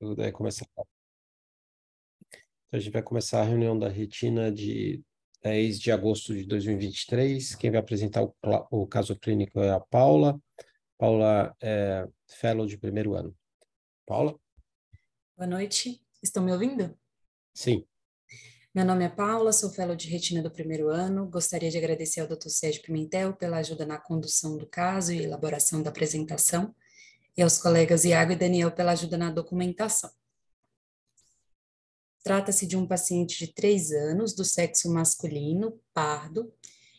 Eu né, começar. Então, a gente vai começar a reunião da Retina de 10 de agosto de 2023. Quem vai apresentar o, o caso clínico é a Paula. Paula é fellow de primeiro ano. Paula? Boa noite. Estão me ouvindo? Sim. Meu nome é Paula, sou fellow de retina do primeiro ano. Gostaria de agradecer ao Dr. Sérgio Pimentel pela ajuda na condução do caso e elaboração da apresentação e aos colegas Iago e Daniel pela ajuda na documentação. Trata-se de um paciente de 3 anos, do sexo masculino, pardo.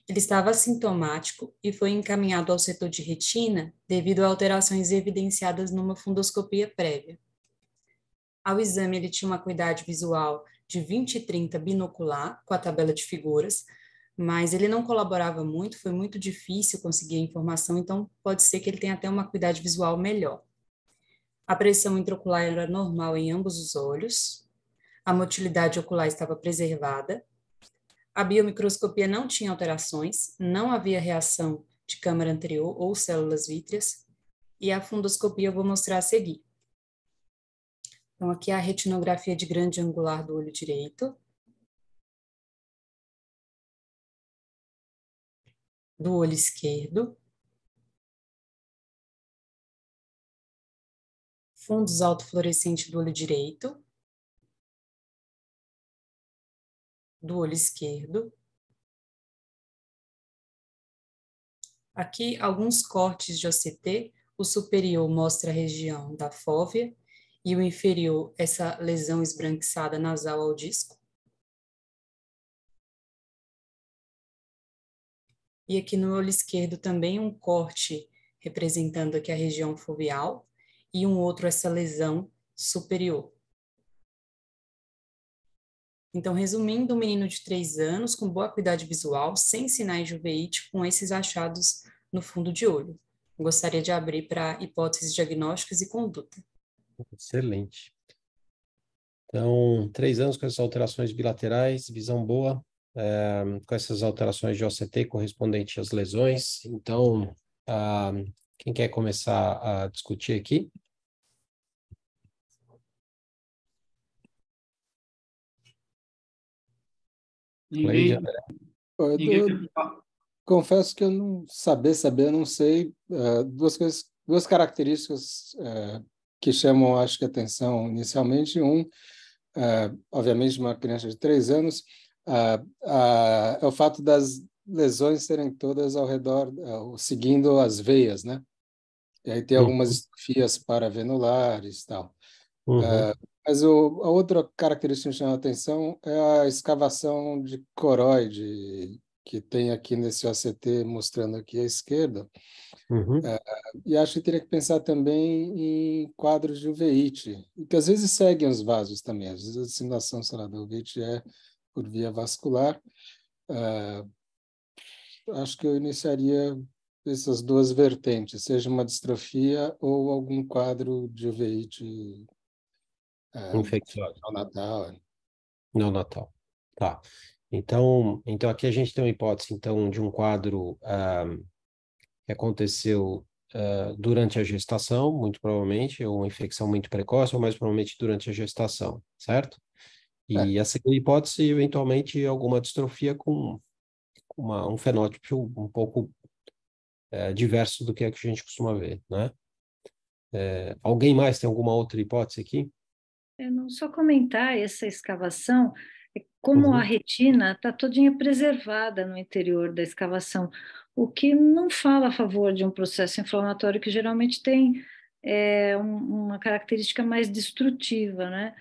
Ele estava sintomático e foi encaminhado ao setor de retina devido a alterações evidenciadas numa fundoscopia prévia. Ao exame, ele tinha uma acuidade visual de 20 e 30 binocular, com a tabela de figuras, mas ele não colaborava muito, foi muito difícil conseguir a informação, então pode ser que ele tenha até uma acuidade visual melhor. A pressão intraocular era normal em ambos os olhos, a motilidade ocular estava preservada, a biomicroscopia não tinha alterações, não havia reação de câmara anterior ou células vítreas, e a fundoscopia eu vou mostrar a seguir. Então, aqui é a retinografia de grande angular do olho direito, do olho esquerdo, fundos autofluorescente do olho direito, do olho esquerdo. Aqui, alguns cortes de OCT. O superior mostra a região da fóvea e o inferior, essa lesão esbranquiçada nasal ao disco. E aqui no olho esquerdo também um corte representando aqui a região foveal e um outro essa lesão superior. Então, resumindo, um menino de 3 anos com boa acuidade visual, sem sinais de uveíte, com esses achados no fundo de olho. Gostaria de abrir para hipóteses diagnósticas e conduta. Excelente. Então, três anos com essas alterações bilaterais, visão boa, eh, com essas alterações de OCT correspondente às lesões. Então, uh, quem quer começar a discutir aqui? Ninguém, Oi, ninguém... Eu, confesso que eu não saber saber, não sei. Uh, duas coisas, duas características eh, que chamam, acho que, atenção inicialmente. Um, uh, obviamente, uma criança de três anos, ah, ah, é o fato das lesões serem todas ao redor, é, seguindo as veias, né? E aí tem uhum. algumas fias para venulares e tal. Uhum. Ah, mas o, a outra característica que chama a atenção é a escavação de coroide que tem aqui nesse OCT mostrando aqui à esquerda. Uhum. É, e acho que teria que pensar também em quadros de uveíte, que às vezes seguem os vasos também. Às vezes a disseminação, sei lá, da uveíte é por via vascular. Uh, acho que eu iniciaria essas duas vertentes, seja uma distrofia ou algum quadro de uveíte uh, ah, infecciosa. Não natal. Não natal. Tá. Então, então aqui a gente tem uma hipótese então de um quadro uh, que aconteceu uh, durante a gestação, muito provavelmente, ou uma infecção muito precoce, ou mais provavelmente durante a gestação, certo? E é. a segunda é hipótese, eventualmente, alguma distrofia com uma, um fenótipo um pouco é, diverso do que é a gente costuma ver, né? É, alguém mais tem alguma outra hipótese aqui? não só comentar essa escavação, é como uhum. a retina está todinha preservada no interior da escavação, o que não fala a favor de um processo inflamatório que geralmente tem é, um, uma característica mais destrutiva, né?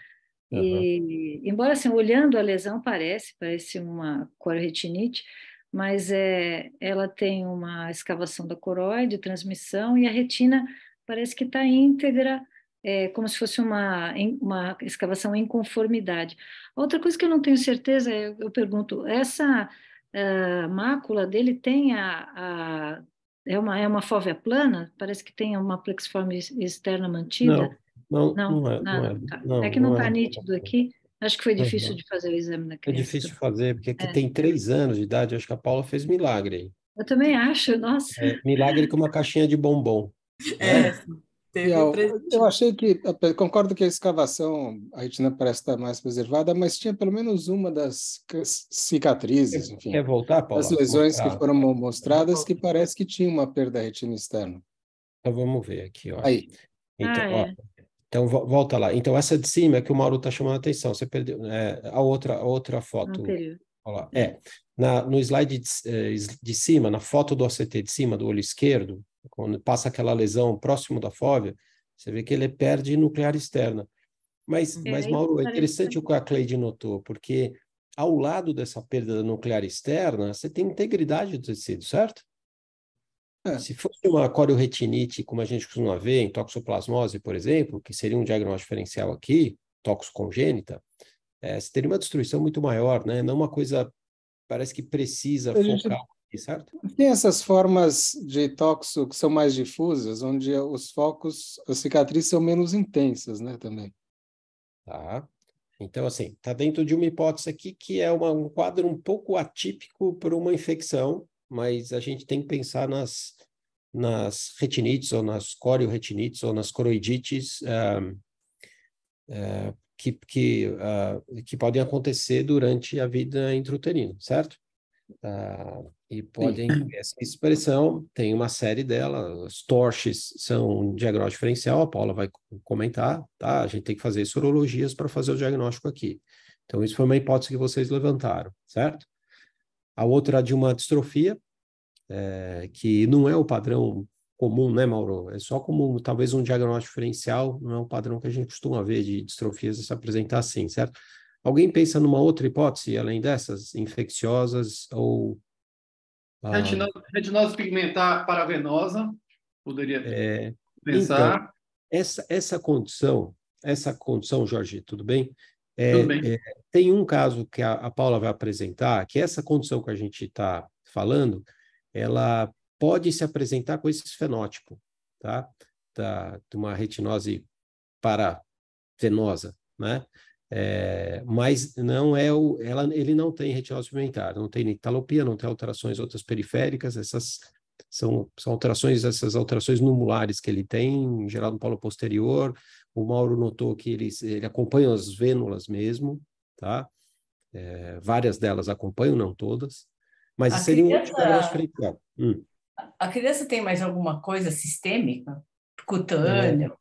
Uhum. E, embora assim, olhando a lesão parece, parece uma corioretinite, mas é, ela tem uma escavação da coroide, transmissão, e a retina parece que está íntegra, é, como se fosse uma, uma escavação em conformidade. Outra coisa que eu não tenho certeza, eu, eu pergunto, essa uh, mácula dele tem a, a é uma, é uma fóvea plana? Parece que tem uma plexiforme externa mantida? Não, não, não, não é. Não é, tá. não, é que não está é. nítido aqui. Acho que foi difícil de fazer o exame na criança. É difícil fazer, porque aqui é. tem três anos de idade. Acho que a Paula fez milagre. Eu também acho, nossa. É, milagre com uma caixinha de bombom. É, né? eu, eu achei que, concordo que a escavação, a retina parece estar mais preservada, mas tinha pelo menos uma das cicatrizes, enfim. Quer voltar, Paula? As lesões voltar. que ah. foram mostradas que parece que tinha uma perda retina externa. Então vamos ver aqui, ó. Aí. Então, ah, ó, é. Então, volta lá. Então, essa de cima é que o Mauro está chamando a atenção. Você perdeu é, a, outra, a outra ah, foto. Olha lá. É, na, no slide de, eh, de, cima, na foto do OCT de cima, do olho esquerdo, quando passa aquela lesão próximo da fóvea, você vê que ele perde nuclear externa. Mas, hum. é, mas Mauro, é interessante o que a Cleide notou, porque ao lado dessa perda nuclear externa, você tem integridade do tecido, certo? É. Se fosse uma corioretinite, como a gente costuma ver em toxoplasmose, por exemplo, que seria um diagnóstico diferencial aqui, toxocongênita, é, você teria uma destruição muito maior, né? Não uma coisa, parece que precisa gente... focar aqui, certo? Tem essas formas de toxo que são mais difusas, onde os focos, as cicatrizes são menos intensas, né, também. Tá. Então, assim, está dentro de uma hipótese aqui que é uma, um quadro um pouco atípico para uma infecção, mas a gente tem que pensar nas, nas retinites ou nas corioretinites ou nas coroidites uh, uh, que, que, uh, que podem acontecer durante a vida intrauterina, certo? e podem Sim. essa expressão, tem uma série delas. as torches são um diagnóstico diferencial, a Paula vai comentar, tá? A gente tem que fazer sorologias para fazer o diagnóstico aqui. Então, isso foi uma hipótese que vocês levantaram, certo? a outra de uma distrofia, é, que não é o padrão comum, né, Mauro? É só como talvez um diagnóstico diferencial, não é um padrão que a gente costuma ver de distrofias se apresentar assim, certo? Alguém pensa numa outra hipótese além dessas, infecciosas ou. Ah, retinose, retinose pigmentar paravenosa, poderia é, pensar. Então, essa, essa condição, essa condição, Jorge, tudo bem? É, é, tem um caso que a, a Paula vai apresentar, que essa condição que a gente está falando, ela pode se apresentar com esse fenótipo, tá? Da, de uma retinose parafenosa, né? É, mas não é o, ela, ele não tem retinose pigmentar, não tem nitalopia, não tem alterações outras periféricas, essas são, são alterações, essas alterações numulares que ele tem, em geral no polo posterior, o Mauro notou que ele, ele acompanha as vênulas mesmo, tá? É, várias delas acompanham, não todas. Mas a seria criança, um de Hum. A criança tem mais alguma coisa sistêmica? Cutânea? É,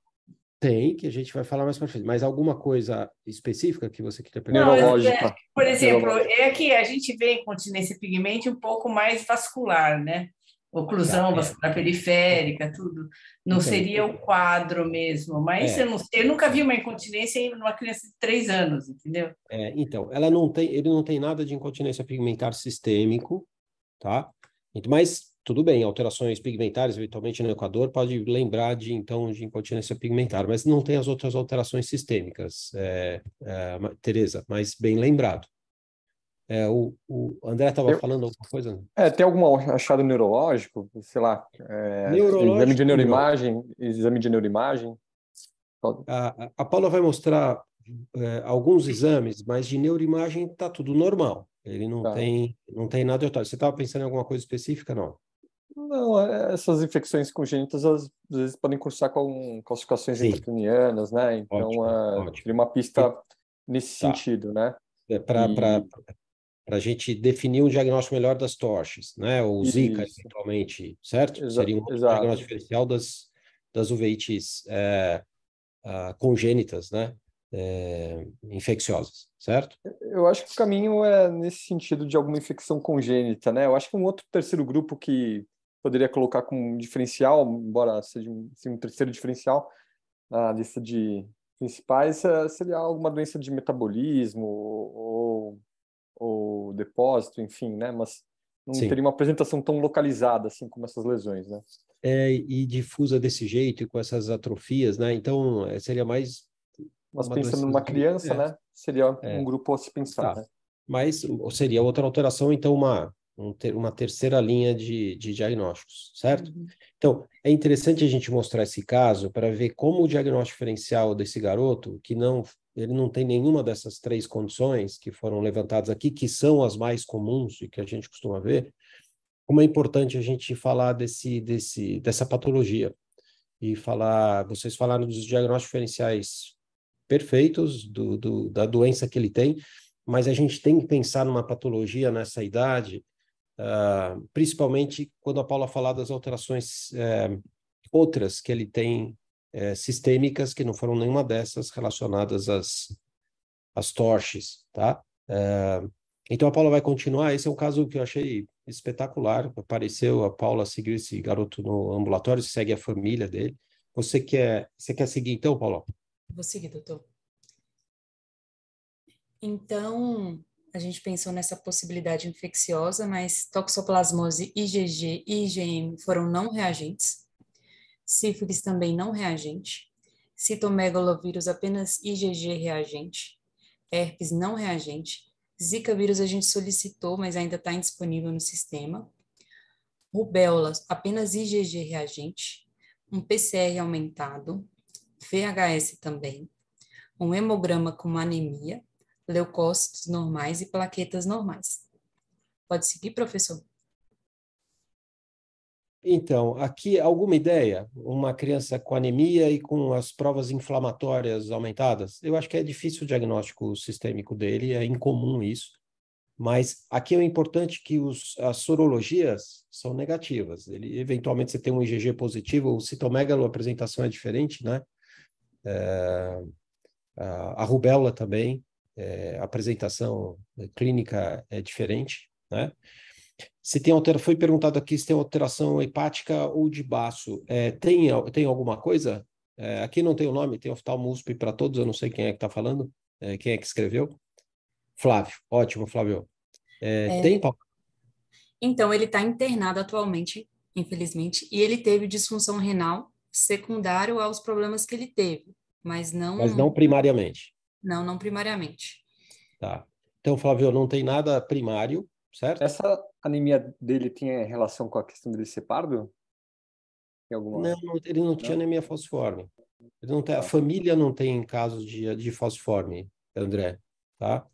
tem, que a gente vai falar mais para frente. Mas alguma coisa específica que você queria perguntar? É, Neurológica. É, por exemplo, é que a gente vê incontinência pigmente um pouco mais vascular, né? oclusão tá, vascular é. periférica, tudo. Não seria o quadro mesmo, mas é. eu, não, eu nunca vi uma incontinência em uma criança de três anos, entendeu? É, então, ela não tem, ele não tem nada de incontinência pigmentar sistêmico, tá? Mas tudo bem, alterações pigmentares, eventualmente no Equador, pode lembrar de então de incontinência pigmentar, mas não tem as outras alterações sistêmicas, é, é Tereza, mas bem lembrado. É, o, o, André estava falando alguma coisa? É, tem algum achado neurológico, sei lá, é, neurológico, exame de neuroimagem, exame de neuroimagem? A, a Paula vai mostrar é, alguns exames, mas de neuroimagem está tudo normal. Ele não, tá. tem, não tem nada de otário. Você estava pensando em alguma coisa específica, não? Não, é, essas infecções congênitas às vezes podem cursar com calcificações Sim. intracranianas, né? Então, ótimo, é, ótimo. uma pista nesse tá. sentido, né? É, para para a gente definir um diagnóstico melhor das tochas, né? Ou zika, Isso. eventualmente, certo? Seria um exato. diagnóstico diferencial das, das uveites é, a, congênitas, né? É, infecciosas, certo? Eu acho que o caminho é nesse sentido de alguma infecção congênita, né? Eu acho que um outro terceiro grupo que poderia colocar como diferencial, embora seja um, seja um terceiro diferencial na lista de principais, é, seria alguma doença de metabolismo ou ou depósito, enfim, né? Mas não Sim. teria uma apresentação tão localizada assim como essas lesões, né? É, e difusa desse jeito e com essas atrofias, né? Então é, seria mais. Mas pensando numa criança, é. né? Seria é. um grupo a se pensar. Tá. Né? Mas seria outra alteração, então uma uma terceira linha de, de diagnósticos, certo? Uhum. Então é interessante a gente mostrar esse caso para ver como o diagnóstico diferencial desse garoto que não ele não tem nenhuma dessas três condições que foram levantadas aqui, que são as mais comuns e que a gente costuma ver, como é importante a gente falar desse, desse, dessa patologia e falar, vocês falaram dos diagnósticos diferenciais perfeitos do, do, da doença que ele tem, mas a gente tem que pensar numa patologia nessa idade, uh, principalmente quando a Paula falar das alterações uh, outras que ele tem é, sistêmicas, que não foram nenhuma dessas relacionadas às, às torches, tá? É, então a Paula vai continuar. Esse é um caso que eu achei espetacular. Apareceu a Paula seguir esse garoto no ambulatório, segue a família dele. Você quer, você quer seguir então, Paula? Vou seguir, doutor. Então, a gente pensou nessa possibilidade infecciosa, mas toxoplasmose IgG e IgM foram não reagentes sífilis também não reagente, citomegalovírus apenas IgG reagente, herpes não reagente, zika vírus a gente solicitou, mas ainda está indisponível no sistema, rubéola apenas IgG reagente, um PCR aumentado, VHS também, um hemograma com anemia, leucócitos normais e plaquetas normais. Pode seguir, professor? Então, aqui alguma ideia? Uma criança com anemia e com as provas inflamatórias aumentadas? Eu acho que é difícil o diagnóstico sistêmico dele, é incomum isso. Mas aqui é importante que os, as sorologias são negativas. Ele, eventualmente você tem um IgG positivo, o citomegalo, a apresentação é diferente, né? É, a, a, rubéola também, é, a apresentação clínica é diferente, né? Se tem alteração, foi perguntado aqui se tem alteração hepática ou de baço. É, tem, tem alguma coisa? É, aqui não tem o nome, tem oftalmo para todos, eu não sei quem é que está falando, é, quem é que escreveu. Flávio, ótimo, Flávio. É, é. Tem, Então, ele está internado atualmente, infelizmente, e ele teve disfunção renal secundário aos problemas que ele teve, mas não. Mas não primariamente. Não, não primariamente. Tá. Então, Flávio, não tem nada primário, certo? Essa anemia dele tinha relação com a questão dele ser pardo? Alguma... Não, ele não, não, tinha anemia falciforme. Ele não tem, a tá. família não tem casos de, de falciforme, André, tá?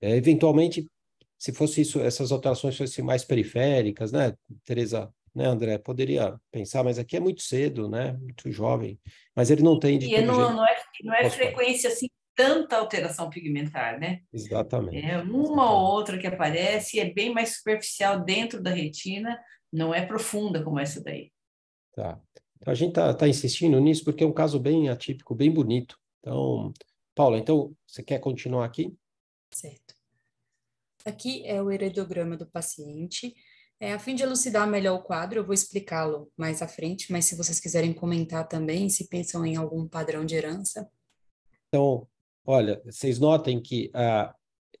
É, eventualmente, se fosse isso, essas alterações fossem mais periféricas, né, Teresa? Né, André? Poderia pensar, mas aqui é muito cedo, né? Muito jovem. Mas ele não tem de E não, não, é, não é frequência assim tanta alteração pigmentar, né? Exatamente. É uma ou outra que aparece e é bem mais superficial dentro da retina, não é profunda como essa daí. Tá. Então, a gente tá, tá insistindo nisso porque é um caso bem atípico, bem bonito. Então, Paula, então você quer continuar aqui? Certo. Aqui é o heredograma do paciente. É, a fim de elucidar melhor o quadro, eu vou explicá-lo mais à frente, mas se vocês quiserem comentar também, se pensam em algum padrão de herança. Então, Olha, vocês notem que ah,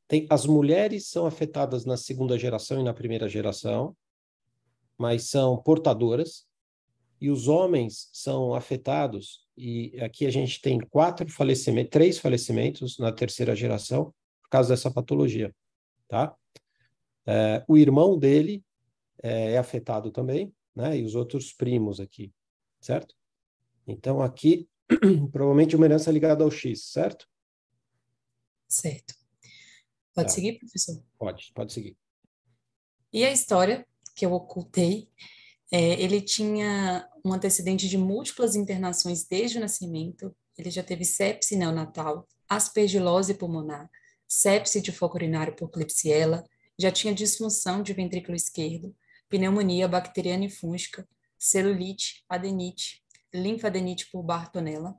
tem, as mulheres são afetadas na segunda geração e na primeira geração, mas são portadoras, e os homens são afetados, e aqui a gente tem quatro falecimentos, três falecimentos na terceira geração por causa dessa patologia, tá? É, o irmão dele é, é afetado também, né? E os outros primos aqui, certo? Então aqui provavelmente uma herança ligada ao X, certo? Certo. Pode tá. seguir, professor? Pode, pode seguir. E a história que eu ocultei, é, ele tinha um antecedente de múltiplas internações desde o nascimento, ele já teve sepse neonatal, aspergilose pulmonar, sepse de foco urinário por Klebsiella, já tinha disfunção de ventrículo esquerdo, pneumonia bacteriana e fúngica, celulite, adenite, linfadenite por Bartonella,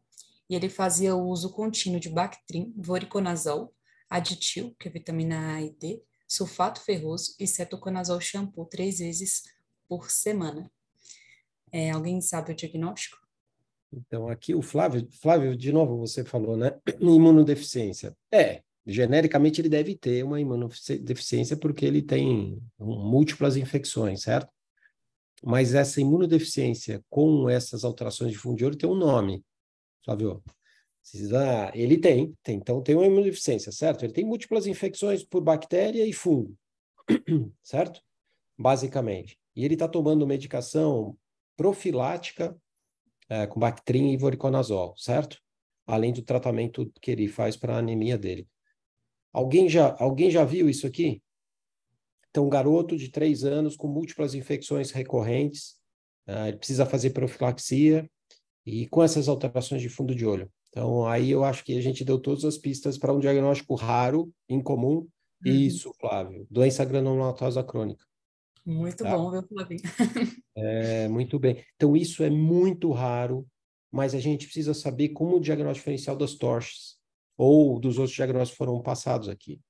e ele fazia o uso contínuo de Bactrim, voriconazol, aditil, que é vitamina A e D, sulfato ferroso e cetoconazol shampoo três vezes por semana. É, alguém sabe o diagnóstico? Então, aqui o Flávio, Flávio, de novo você falou, né? Imunodeficiência. É, genericamente ele deve ter uma imunodeficiência porque ele tem múltiplas infecções, certo? Mas essa imunodeficiência com essas alterações de fundo de ouro tem um nome, Flávio? Ah, ele tem, tem, então tem uma imunodeficiência, certo? Ele tem múltiplas infecções por bactéria e fungo, certo? Basicamente. E ele está tomando medicação profilática é, com Bactrim e voriconazol, certo? Além do tratamento que ele faz para a anemia dele. Alguém já, alguém já viu isso aqui? Então, um garoto de 3 anos com múltiplas infecções recorrentes, uh, ele precisa fazer profilaxia, e com essas alterações de fundo de olho. Então, aí eu acho que a gente deu todas as pistas para um diagnóstico raro, incomum, uhum. isso, Flávio, doença granulomatosa crônica. Muito tá? bom, viu, Flávio? é, muito bem. Então, isso é muito raro, mas a gente precisa saber como o diagnóstico diferencial das torches ou dos outros diagnósticos foram passados aqui.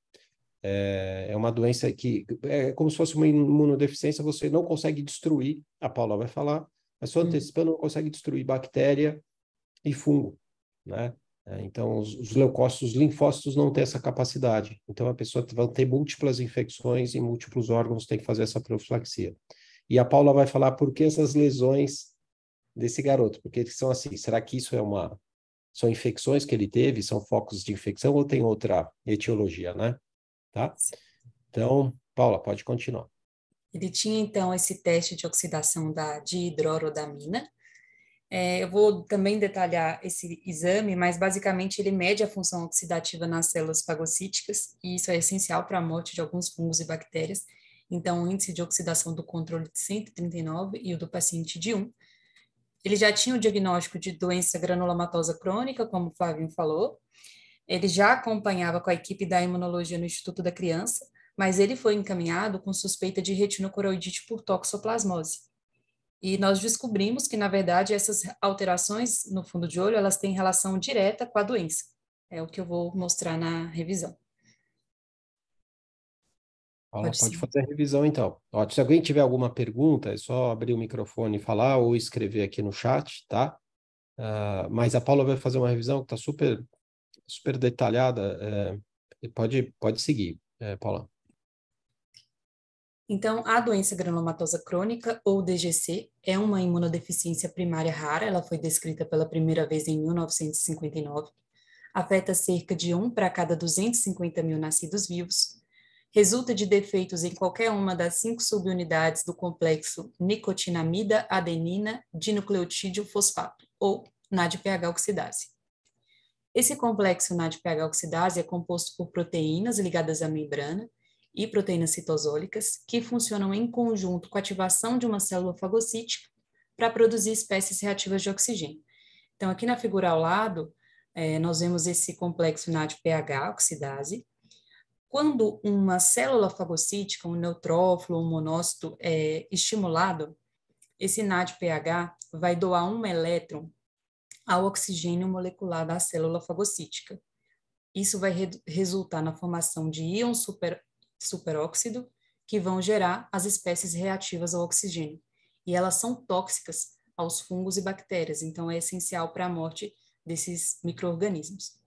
É, é uma doença que é como se fosse uma imunodeficiência, você não consegue destruir, a Paula vai falar, mas só antecipando não consegue destruir bactéria e fungo, né? É, então, os, os leucócitos, os linfócitos não têm essa capacidade. Então, a pessoa vai ter múltiplas infecções e múltiplos órgãos tem que fazer essa profilaxia. E a Paula vai falar por que essas lesões desse garoto, porque eles são assim, será que isso é uma são infecções que ele teve, são focos de infecção ou tem outra etiologia, né? Tá? Então, Paula, pode continuar. Ele tinha, então, esse teste de oxidação da dihidrorodamina. É, eu vou também detalhar esse exame, mas basicamente ele mede a função oxidativa nas células fagocíticas, e isso é essencial para a morte de alguns fungos e bactérias. Então, o índice de oxidação do controle de 139 e o do paciente de 1. Ele já tinha o diagnóstico de doença granulomatosa crônica, como o Flavinho falou. Ele já acompanhava com a equipe da imunologia no Instituto da Criança mas ele foi encaminhado com suspeita de retinocoroidite por toxoplasmose. E nós descobrimos que, na verdade, essas alterações no fundo de olho, elas têm relação direta com a doença. É o que eu vou mostrar na revisão. Paula, pode, pode fazer a revisão, então. Ó, se alguém tiver alguma pergunta, é só abrir o microfone e falar ou escrever aqui no chat, tá? Uh, mas a Paula vai fazer uma revisão que está super, super detalhada. É, pode, pode seguir, é, Paula. Então, a doença granulomatosa crônica, ou DGC, é uma imunodeficiência primária rara, ela foi descrita pela primeira vez em 1959, afeta cerca de 1 para cada 250 mil nascidos vivos, resulta de defeitos em qualquer uma das cinco subunidades do complexo nicotinamida adenina dinucleotídeo fosfato, ou NADPH oxidase. Esse complexo NADPH oxidase é composto por proteínas ligadas à membrana, e proteínas citosólicas, que funcionam em conjunto com a ativação de uma célula fagocítica para produzir espécies reativas de oxigênio. Então, aqui na figura ao lado, é, nós vemos esse complexo NADPH, oxidase. Quando uma célula fagocítica, um neutrófilo, um monócito é estimulado, esse NADPH vai doar um elétron ao oxigênio molecular da célula fagocítica. Isso vai re resultar na formação de íons super superóxido, que vão gerar as espécies reativas ao oxigênio. E elas são tóxicas aos fungos e bactérias, então é essencial para a morte desses microorganismos.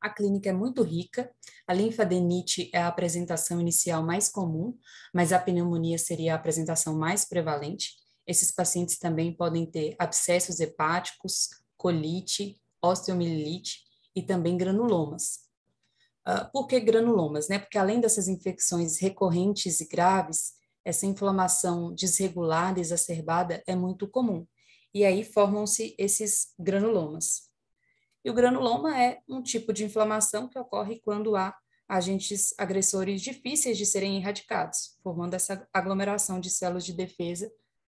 A clínica é muito rica, a linfadenite é a apresentação inicial mais comum, mas a pneumonia seria a apresentação mais prevalente. Esses pacientes também podem ter abscessos hepáticos, colite, osteomielite e também granulomas. Ah, por que granulomas? Né? Porque além dessas infecções recorrentes e graves, essa inflamação desregulada, exacerbada, é muito comum. E aí formam-se esses granulomas. E o granuloma é um tipo de inflamação que ocorre quando há agentes agressores difíceis de serem erradicados, formando essa aglomeração de células de defesa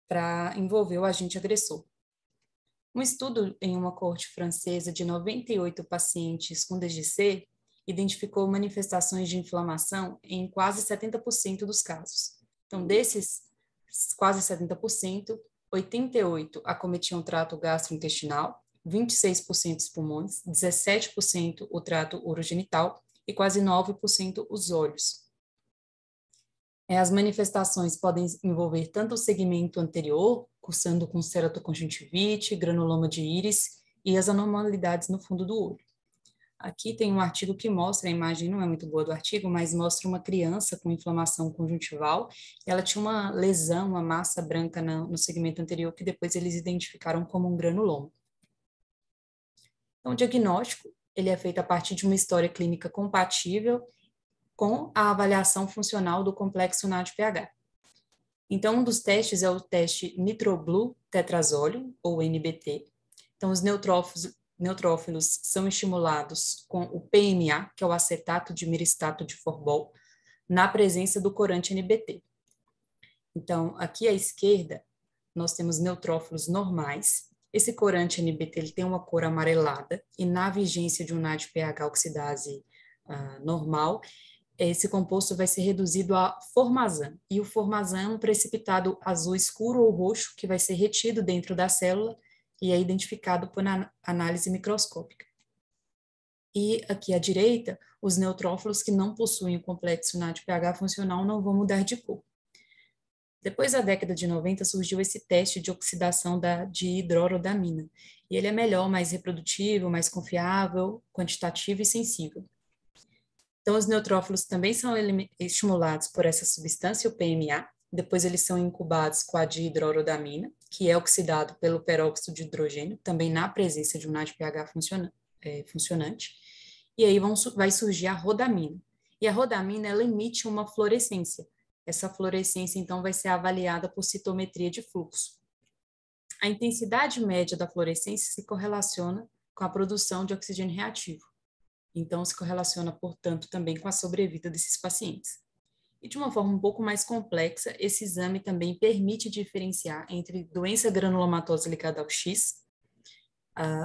para envolver o agente agressor. Um estudo em uma corte francesa de 98 pacientes com DGC identificou manifestações de inflamação em quase 70% dos casos. Então, desses quase 70%, 88 acometiam trato gastrointestinal, 26% os pulmões, 17% o trato urogenital e quase 9% os olhos. É, as manifestações podem envolver tanto o segmento anterior, cursando com ceratoconjuntivite, granuloma de íris e as anormalidades no fundo do olho. Aqui tem um artigo que mostra, a imagem não é muito boa do artigo, mas mostra uma criança com inflamação conjuntival. Ela tinha uma lesão, uma massa branca no segmento anterior, que depois eles identificaram como um granuloma. Então, o diagnóstico ele é feito a partir de uma história clínica compatível com a avaliação funcional do complexo PH. Então, um dos testes é o teste nitroblue tetrazóleo, ou NBT. Então, os neutrófilos, neutrófilos são estimulados com o PMA, que é o acetato de miristato de forbol, na presença do corante NBT. Então, aqui à esquerda, nós temos neutrófilos normais. Esse corante NBT ele tem uma cor amarelada e na vigência de um pH oxidase uh, normal, esse composto vai ser reduzido a formazan. E o formazan é um precipitado azul escuro ou roxo que vai ser retido dentro da célula e é identificado por análise microscópica. E aqui à direita, os neutrófilos que não possuem o complexo pH funcional não vão mudar de cor. Depois da década de 90 surgiu esse teste de oxidação da, de hidrorodamina, e ele é melhor, mais reprodutivo, mais confiável, quantitativo e sensível. Então, os neutrófilos também são estimulados por essa substância, o PMA, depois eles são incubados com a dihidrorodamina, que é oxidado pelo peróxido de hidrogênio, também na presença de um NADPH funciona, é, funcionante. E aí vão, vai surgir a rodamina. E a rodamina, ela emite uma fluorescência. Essa fluorescência, então, vai ser avaliada por citometria de fluxo. A intensidade média da fluorescência se correlaciona com a produção de oxigênio reativo. Então, se correlaciona, portanto, também com a sobrevida desses pacientes. E de uma forma um pouco mais complexa, esse exame também permite diferenciar entre doença granulomatosa ligada ao X,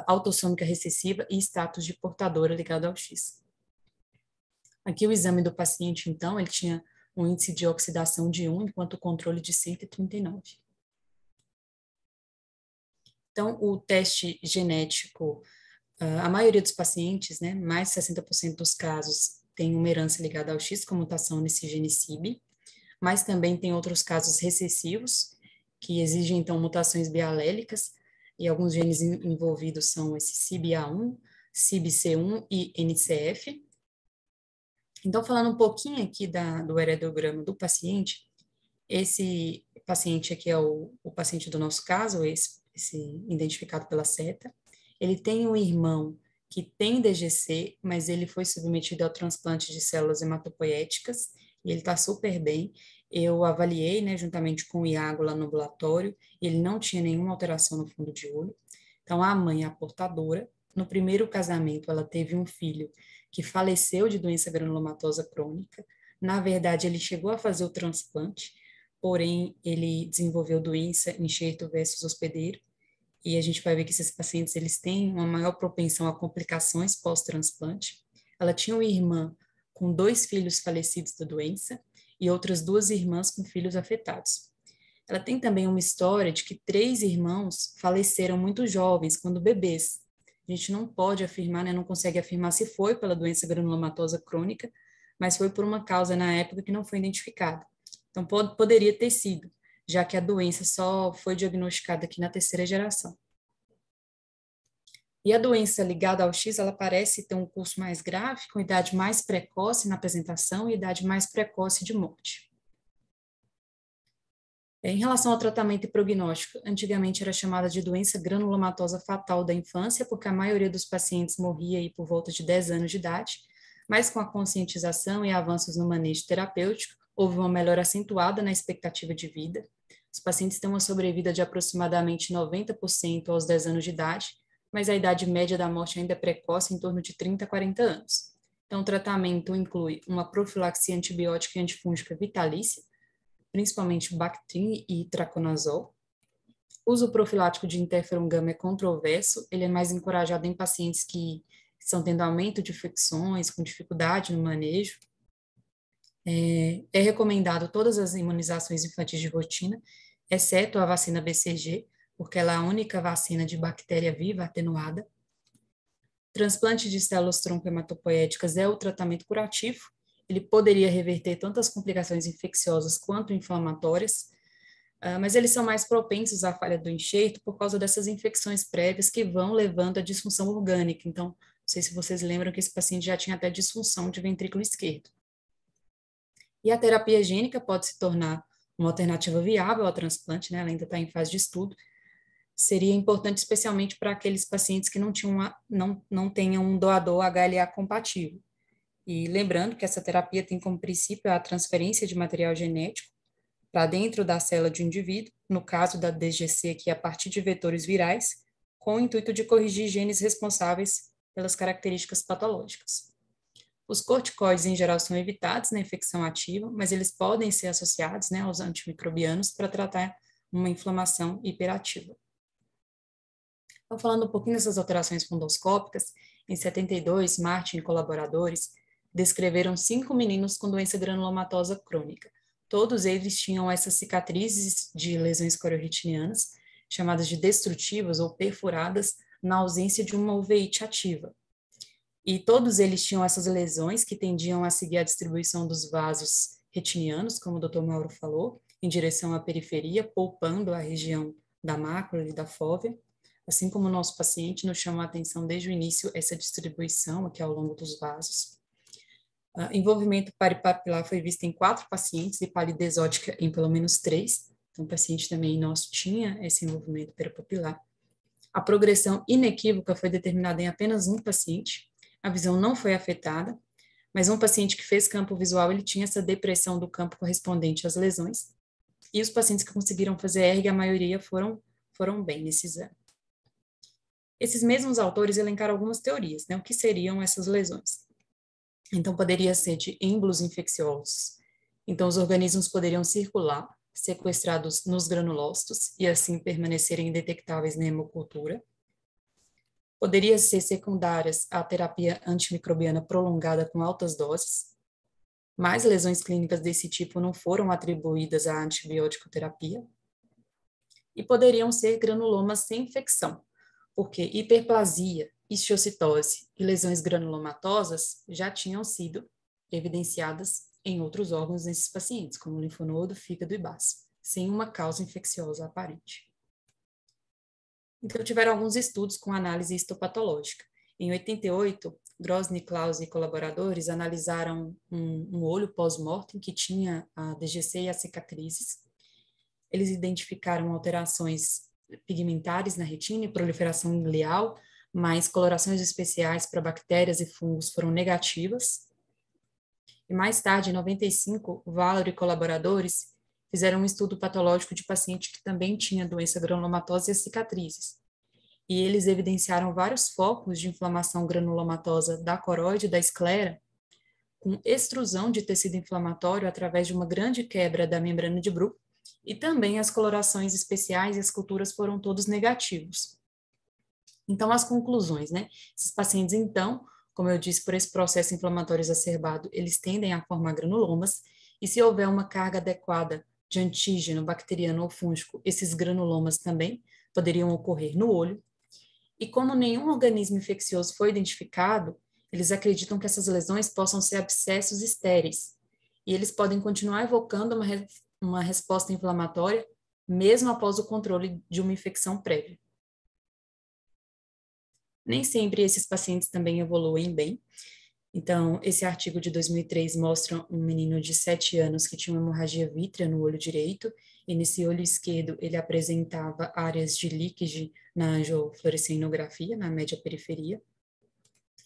autossômica recessiva e status de portadora ligado ao X. Aqui o exame do paciente, então, ele tinha um índice de oxidação de 1, enquanto o controle de 139. Então, o teste genético, ah, a maioria dos pacientes, né, mais de 60% dos casos, tem uma herança ligada ao X com mutação nesse gene CIB, mas também tem outros casos recessivos, que exigem, então, mutações bialélicas, e alguns genes envolvidos são esse CIBA1, CIBC1 e NCF. Então, falando um pouquinho aqui da, do heredograma do paciente, esse paciente aqui é o, o paciente do nosso caso, esse, esse identificado pela seta, ele tem um irmão que tem DGC, mas ele foi submetido ao transplante de células hematopoéticas e ele está super bem. Eu avaliei, né, juntamente com o Iago lá no ambulatório, ele não tinha nenhuma alteração no fundo de olho. Então, a mãe, é a portadora, no primeiro casamento, ela teve um filho que faleceu de doença granulomatosa crônica. Na verdade, ele chegou a fazer o transplante, porém, ele desenvolveu doença enxerto versus hospedeiro e a gente vai ver que esses pacientes eles têm uma maior propensão a complicações pós-transplante. Ela tinha uma irmã com dois filhos falecidos da doença e outras duas irmãs com filhos afetados. Ela tem também uma história de que três irmãos faleceram muito jovens, quando bebês. A gente não pode afirmar, né, não consegue afirmar se foi pela doença granulomatosa crônica, mas foi por uma causa na época que não foi identificada. Então, poderia ter sido já que a doença só foi diagnosticada aqui na terceira geração. E a doença ligada ao X, ela parece ter um curso mais grave, com idade mais precoce na apresentação e idade mais precoce de morte. É, em relação ao tratamento e prognóstico, antigamente era chamada de doença granulomatosa fatal da infância, porque a maioria dos pacientes morria aí por volta de 10 anos de idade, mas com a conscientização e avanços no manejo terapêutico, houve uma melhora acentuada na expectativa de vida, os pacientes têm uma sobrevida de aproximadamente 90% aos 10 anos de idade, mas a idade média da morte ainda é precoce, em torno de 30 a 40 anos. Então, o tratamento inclui uma profilaxia antibiótica e antifúngica vitalícia, principalmente Bactrim e Traconazol. O uso profilático de interferon gama é controverso, ele é mais encorajado em pacientes que estão tendo aumento de infecções, com dificuldade no manejo. É, é recomendado todas as imunizações infantis de rotina, exceto a vacina BCG, porque ela é a única vacina de bactéria viva atenuada. Transplante de células tronco hematopoéticas é o tratamento curativo. Ele poderia reverter tantas complicações infecciosas quanto inflamatórias, ah, mas eles são mais propensos à falha do enxerto por causa dessas infecções prévias que vão levando à disfunção orgânica. Então, não sei se vocês lembram que esse paciente já tinha até disfunção de ventrículo esquerdo. E a terapia gênica pode se tornar uma alternativa viável ao transplante, né? ela ainda está em fase de estudo, seria importante especialmente para aqueles pacientes que não, tinham uma, não, não tenham um doador HLA compatível. E lembrando que essa terapia tem como princípio a transferência de material genético para dentro da célula de um indivíduo, no caso da DGC, que é a partir de vetores virais, com o intuito de corrigir genes responsáveis pelas características patológicas. Os corticoides, em geral, são evitados na infecção ativa, mas eles podem ser associados né, aos antimicrobianos para tratar uma inflamação hiperativa. Então, falando um pouquinho dessas alterações fundoscópicas, em 72, Martin e colaboradores descreveram cinco meninos com doença granulomatosa crônica. Todos eles tinham essas cicatrizes de lesões corioritinianas, chamadas de destrutivas ou perfuradas, na ausência de uma uveíte ativa e todos eles tinham essas lesões que tendiam a seguir a distribuição dos vasos retinianos, como o Dr. Mauro falou, em direção à periferia, poupando a região da mácula e da fóvea. Assim como o nosso paciente, nos chamou a atenção desde o início essa distribuição aqui ao longo dos vasos. Uh, envolvimento paripapilar foi visto em quatro pacientes e palidez ótica em pelo menos três. Então, o paciente também nosso tinha esse envolvimento peripapilar. A progressão inequívoca foi determinada em apenas um paciente, a visão não foi afetada, mas um paciente que fez campo visual, ele tinha essa depressão do campo correspondente às lesões, e os pacientes que conseguiram fazer ERG, a maioria foram, foram bem nesse exame. Esses mesmos autores elencaram algumas teorias, né, o que seriam essas lesões. Então, poderia ser de êmbolos infecciosos, então os organismos poderiam circular, sequestrados nos granulócitos, e assim permanecerem indetectáveis na hemocultura, poderiam ser secundárias à terapia antimicrobiana prolongada com altas doses. Mais lesões clínicas desse tipo não foram atribuídas à antibiótico-terapia. E poderiam ser granulomas sem infecção, porque hiperplasia, histiocitose e lesões granulomatosas já tinham sido evidenciadas em outros órgãos nesses pacientes, como linfonodo, fígado e baço, sem uma causa infecciosa aparente. Então, tiveram alguns estudos com análise histopatológica. Em 88, Grosny, Klaus e colaboradores analisaram um, um olho pós-mortem que tinha a DGC e as cicatrizes. Eles identificaram alterações pigmentares na retina e proliferação glial, mas colorações especiais para bactérias e fungos foram negativas. E mais tarde, em 95, Valor e colaboradores fizeram um estudo patológico de paciente que também tinha doença granulomatosa e as cicatrizes. E eles evidenciaram vários focos de inflamação granulomatosa da coroide da esclera, com extrusão de tecido inflamatório através de uma grande quebra da membrana de Bruch, e também as colorações especiais e as culturas foram todos negativos. Então, as conclusões, né? Esses pacientes, então, como eu disse, por esse processo inflamatório exacerbado, eles tendem a formar granulomas, e se houver uma carga adequada de antígeno bacteriano ou fúngico, esses granulomas também poderiam ocorrer no olho. E como nenhum organismo infeccioso foi identificado, eles acreditam que essas lesões possam ser abscessos estéreis. E eles podem continuar evocando uma, re uma resposta inflamatória, mesmo após o controle de uma infecção prévia. Nem sempre esses pacientes também evoluem bem, então, esse artigo de 2003 mostra um menino de 7 anos que tinha uma hemorragia vítrea no olho direito, e nesse olho esquerdo ele apresentava áreas de líquido na angiofluorescenografia, na média periferia.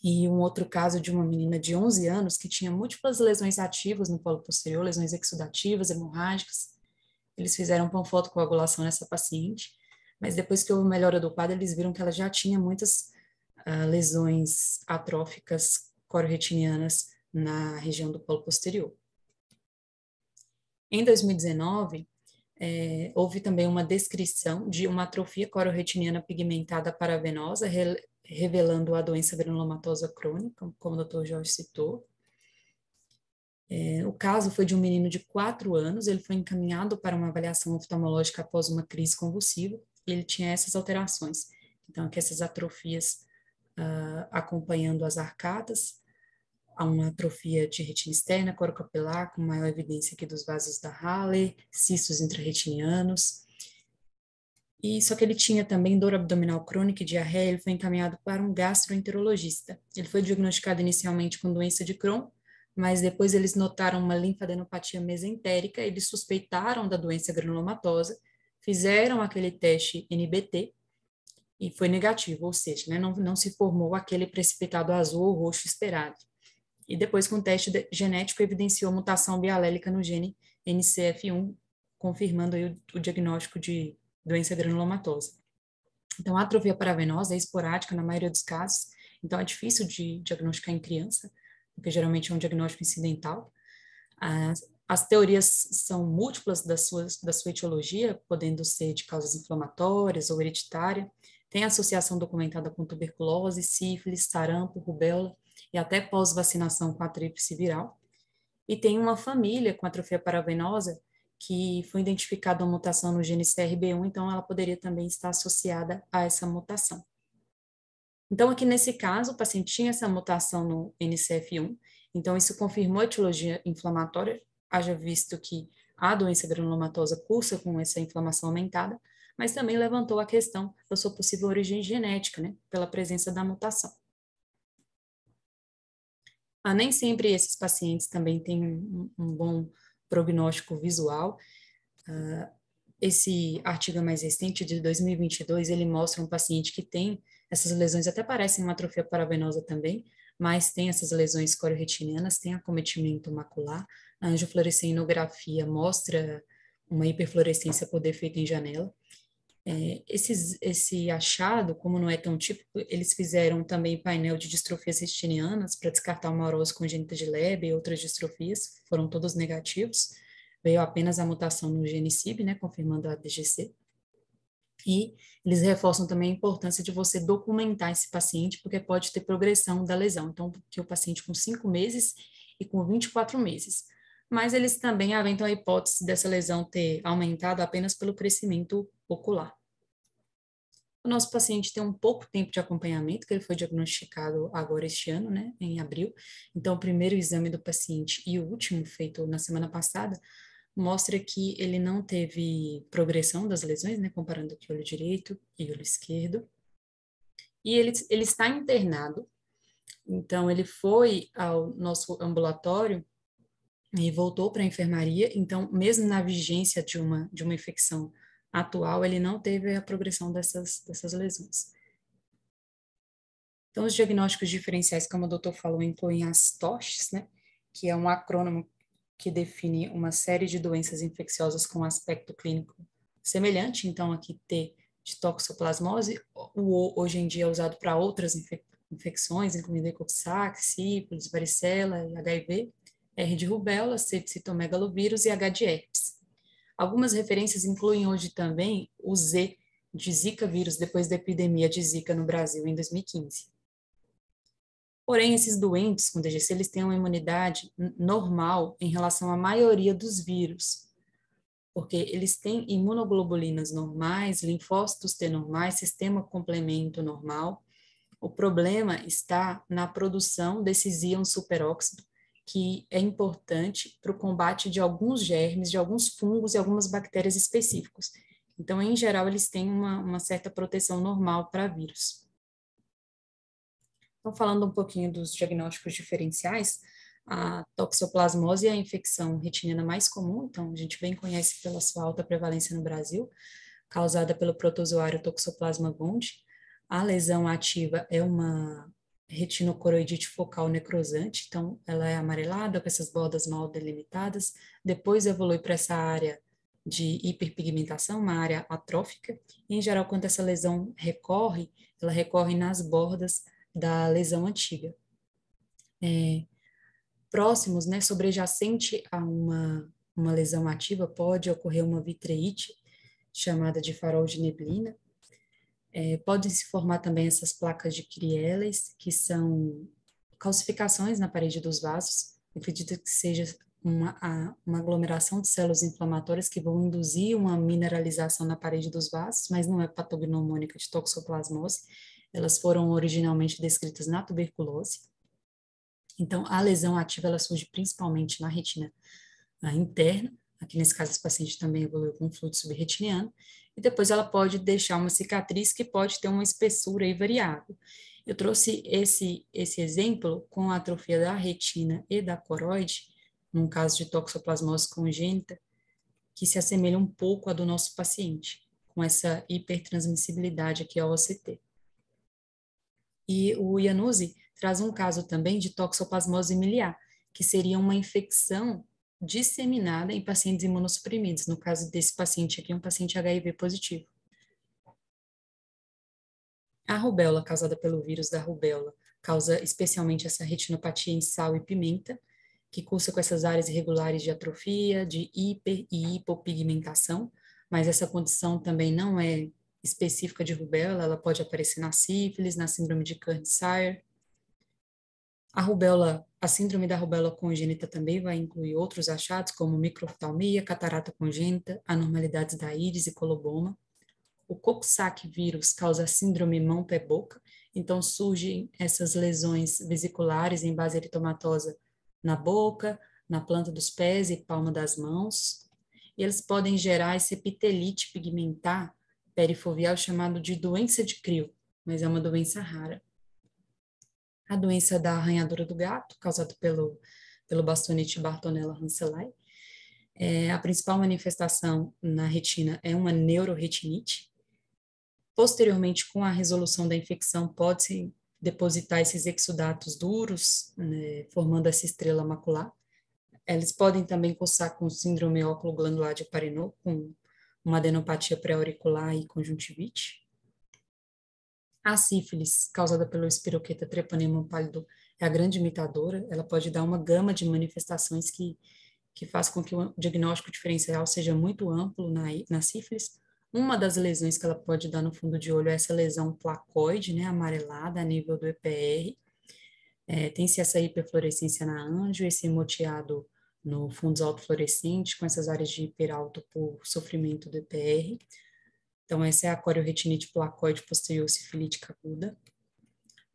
E um outro caso de uma menina de 11 anos que tinha múltiplas lesões ativas no polo posterior, lesões exudativas, hemorrágicas. Eles fizeram fotocoagulação nessa paciente, mas depois que houve melhora do quadro, eles viram que ela já tinha muitas uh, lesões atróficas cororetinianas na região do polo posterior. Em 2019, é, houve também uma descrição de uma atrofia cororetiniana pigmentada paravenosa, re, revelando a doença granulomatosa crônica, como o Dr. Jorge citou. É, o caso foi de um menino de 4 anos, ele foi encaminhado para uma avaliação oftalmológica após uma crise convulsiva, e ele tinha essas alterações. Então, que essas atrofias uh, acompanhando as arcadas, há uma atrofia de retina externa, corocapilar, com maior evidência aqui dos vasos da Halle, cistos intraretinianos. E só que ele tinha também dor abdominal crônica e diarreia, ele foi encaminhado para um gastroenterologista. Ele foi diagnosticado inicialmente com doença de Crohn, mas depois eles notaram uma linfadenopatia mesentérica, eles suspeitaram da doença granulomatosa, fizeram aquele teste NBT e foi negativo, ou seja, né, não, não se formou aquele precipitado azul ou roxo esperado. E depois, com o teste de, genético, evidenciou mutação bialélica no gene NCF1, confirmando o, o, diagnóstico de doença granulomatosa. Então, a atrofia paravenosa é esporádica na maioria dos casos, então é difícil de diagnosticar em criança, porque geralmente é um diagnóstico incidental. As, as teorias são múltiplas da sua, da sua etiologia, podendo ser de causas inflamatórias ou hereditária, tem associação documentada com tuberculose, sífilis, sarampo, rubéola e até pós-vacinação com a tríplice viral. E tem uma família com atrofia paravenosa que foi identificada uma mutação no gene CRB1, então ela poderia também estar associada a essa mutação. Então, aqui nesse caso, o paciente tinha essa mutação no NCF1, então isso confirmou a etiologia inflamatória, haja visto que a doença granulomatosa cursa com essa inflamação aumentada, mas também levantou a questão da sua possível origem genética, né, pela presença da mutação. Ah, nem sempre esses pacientes também têm um, um bom prognóstico visual. Ah, esse artigo mais recente, de 2022, ele mostra um paciente que tem essas lesões, até parecem uma atrofia parabenosa também, mas tem essas lesões corioretinianas, tem acometimento macular. A angiofluorescenografia mostra uma hiperfluorescência por defeito em janela. É, esses, esse achado, como não é tão típico, eles fizeram também painel de distrofias retinianas para descartar uma aurose congênita de Leber e outras distrofias, foram todos negativos. Veio apenas a mutação no gene CIB, né, confirmando a DGC. E eles reforçam também a importância de você documentar esse paciente, porque pode ter progressão da lesão. Então, que o paciente com 5 meses e com 24 meses. Mas eles também aventam a hipótese dessa lesão ter aumentado apenas pelo crescimento ocular. O nosso paciente tem um pouco tempo de acompanhamento, que ele foi diagnosticado agora este ano, né, em abril. Então, o primeiro exame do paciente e o último, feito na semana passada, mostra que ele não teve progressão das lesões, né, comparando aqui o olho direito e o olho esquerdo. E ele, ele está internado, então ele foi ao nosso ambulatório e voltou para a enfermaria, então mesmo na vigência de uma, de uma infecção atual, ele não teve a progressão dessas, dessas lesões. Então, os diagnósticos diferenciais, como o doutor falou, incluem as TOCHs, né, que é um acrônomo que define uma série de doenças infecciosas com aspecto clínico semelhante. Então, aqui T de toxoplasmose, o O hoje em dia é usado para outras infec infecções, incluindo Coxsackie, sífilis, varicela e HIV, R de rubéola, C de citomegalovírus e H de herpes. Algumas referências incluem hoje também o Z de Zika vírus depois da epidemia de Zika no Brasil em 2015. Porém, esses doentes com DGC eles têm uma imunidade normal em relação à maioria dos vírus, porque eles têm imunoglobulinas normais, linfócitos T normais, sistema complemento normal. O problema está na produção desses íons superóxido que é importante para o combate de alguns germes, de alguns fungos e algumas bactérias específicos. Então, em geral, eles têm uma, uma certa proteção normal para vírus. Então, falando um pouquinho dos diagnósticos diferenciais, a toxoplasmose é a infecção retiniana mais comum, então a gente bem conhece pela sua alta prevalência no Brasil, causada pelo protozoário Toxoplasma gondii. A lesão ativa é uma retinocoroidite focal necrosante, então ela é amarelada com essas bordas mal delimitadas, depois evolui para essa área de hiperpigmentação, uma área atrófica, e em geral quando essa lesão recorre, ela recorre nas bordas da lesão antiga. É, próximos, né, sobrejacente a uma, uma lesão ativa, pode ocorrer uma vitreite, chamada de farol de neblina, é, podem se formar também essas placas de Kirieles, que são calcificações na parede dos vasos. Eu acredito que seja uma, uma aglomeração de células inflamatórias que vão induzir uma mineralização na parede dos vasos, mas não é patognomônica de toxoplasmose. Elas foram originalmente descritas na tuberculose. Então, a lesão ativa ela surge principalmente na retina ah, interna, aqui nesse caso esse paciente também evoluiu com fluxo subretiniano, e depois ela pode deixar uma cicatriz que pode ter uma espessura aí variável. Eu trouxe esse, esse exemplo com a atrofia da retina e da coroide, num caso de toxoplasmose congênita, que se assemelha um pouco à do nosso paciente, com essa hipertransmissibilidade aqui ao OCT. E o Iannuzzi traz um caso também de toxoplasmose miliar, que seria uma infecção disseminada em pacientes imunossuprimidos. No caso desse paciente aqui, um paciente HIV positivo. A rubéola causada pelo vírus da rubéola causa especialmente essa retinopatia em sal e pimenta, que cursa com essas áreas irregulares de atrofia, de hiper e hipopigmentação, mas essa condição também não é específica de rubéola, ela pode aparecer na sífilis, na síndrome de Kern-Sayre. A rubéola a síndrome da rubéola congênita também vai incluir outros achados, como microftalmia, catarata congênita, anormalidades da íris e coloboma. O Coxsackie vírus causa síndrome mão-pé-boca, então surgem essas lesões vesiculares em base eritomatosa na boca, na planta dos pés e palma das mãos. E eles podem gerar esse epitelite pigmentar perifovial chamado de doença de Crio, mas é uma doença rara a doença da arranhadura do gato, causada pelo, pelo bastonite Bartonella hanselai. É, a principal manifestação na retina é uma neuroretinite. Posteriormente, com a resolução da infecção, pode-se depositar esses exudatos duros, né, formando essa estrela macular. Eles podem também coçar com síndrome óculo glandular de Parinot, com uma adenopatia pré-auricular e conjuntivite. A sífilis, causada pelo espiroqueta treponema pálido, é a grande imitadora, ela pode dar uma gama de manifestações que, que faz com que o diagnóstico diferencial seja muito amplo na, na sífilis. Uma das lesões que ela pode dar no fundo de olho é essa lesão placoide, né, amarelada a nível do EPR. É, Tem-se essa hiperfluorescência na anjo, esse moteado no fundos autofluorescente, com essas áreas de hiperalto por sofrimento do EPR. Então, essa é a corioretinite placoide posterior sifilítica aguda.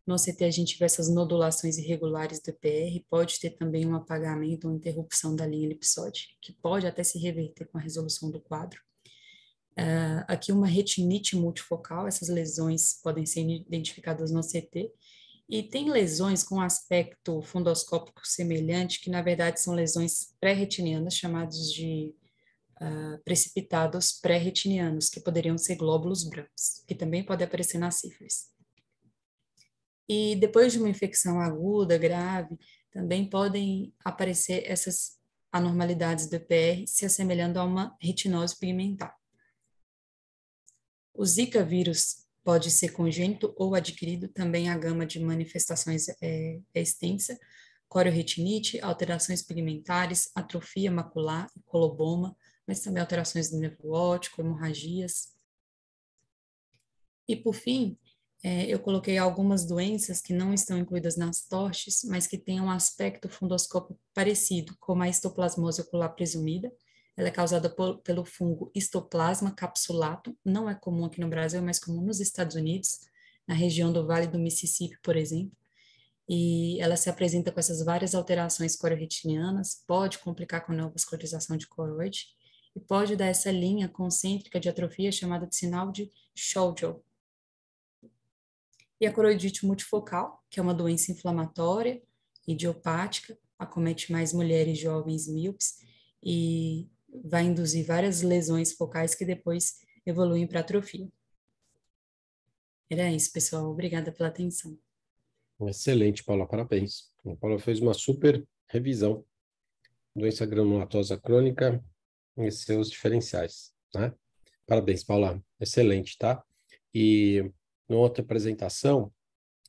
No CT, a gente vê essas nodulações irregulares do EPR, pode ter também um apagamento ou interrupção da linha elipsoide, que pode até se reverter com a resolução do quadro. Uh, aqui, uma retinite multifocal, essas lesões podem ser identificadas no CT, e tem lesões com aspecto fundoscópico semelhante, que na verdade são lesões pré-retinianas, chamadas de uh, precipitados pré-retinianos, que poderiam ser glóbulos brancos, que também pode aparecer na sífilis. E depois de uma infecção aguda, grave, também podem aparecer essas anormalidades do EPR se assemelhando a uma retinose pigmentar. O Zika vírus pode ser congênito ou adquirido, também a gama de manifestações é, é extensa, corioretinite, alterações pigmentares, atrofia macular, coloboma, mas também alterações do nervo óptico, hemorragias. E por fim, é, eu coloquei algumas doenças que não estão incluídas nas toches, mas que têm um aspecto fundoscópico parecido, como a histoplasmose ocular presumida. Ela é causada por, pelo fungo histoplasma capsulato. não é comum aqui no Brasil, é mais comum nos Estados Unidos, na região do Vale do Mississippi, por exemplo e ela se apresenta com essas várias alterações corioretinianas, pode complicar com neovascularização de coroide, e pode dar essa linha concêntrica de atrofia chamada de sinal de Scholl. E a coroidite multifocal, que é uma doença inflamatória, idiopática, acomete mais mulheres jovens míopes e vai induzir várias lesões focais que depois evoluem para atrofia. Era isso, pessoal. Obrigada pela atenção. Excelente, Paula. Parabéns. A Paula fez uma super revisão. Doença granulatosa crônica, e seus diferenciais, né? Parabéns, Paula, excelente, tá? E numa outra apresentação,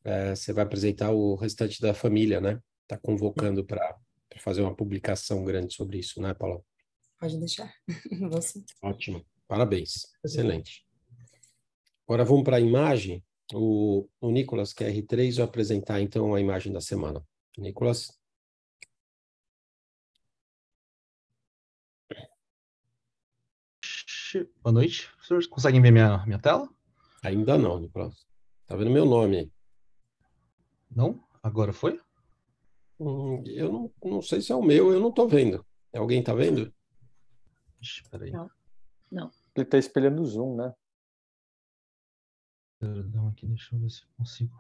é, você vai apresentar o restante da família, né? Tá convocando para fazer uma publicação grande sobre isso, né, Paula? Pode deixar. Você. Ótimo, parabéns, excelente. Agora vamos para a imagem. O, o Nicolas, que é R3, vai apresentar então a imagem da semana. Nicolas. noite. Boa noite. Vocês conseguem ver minha, minha tela? Ainda não, de próximo. Tá vendo meu nome aí? Não? Agora foi? Hum, eu não, não sei se é o meu, eu não tô vendo. É alguém tá vendo? Não. não. Ele tá espelhando o Zoom, né? Perdão aqui, deixa eu ver se consigo.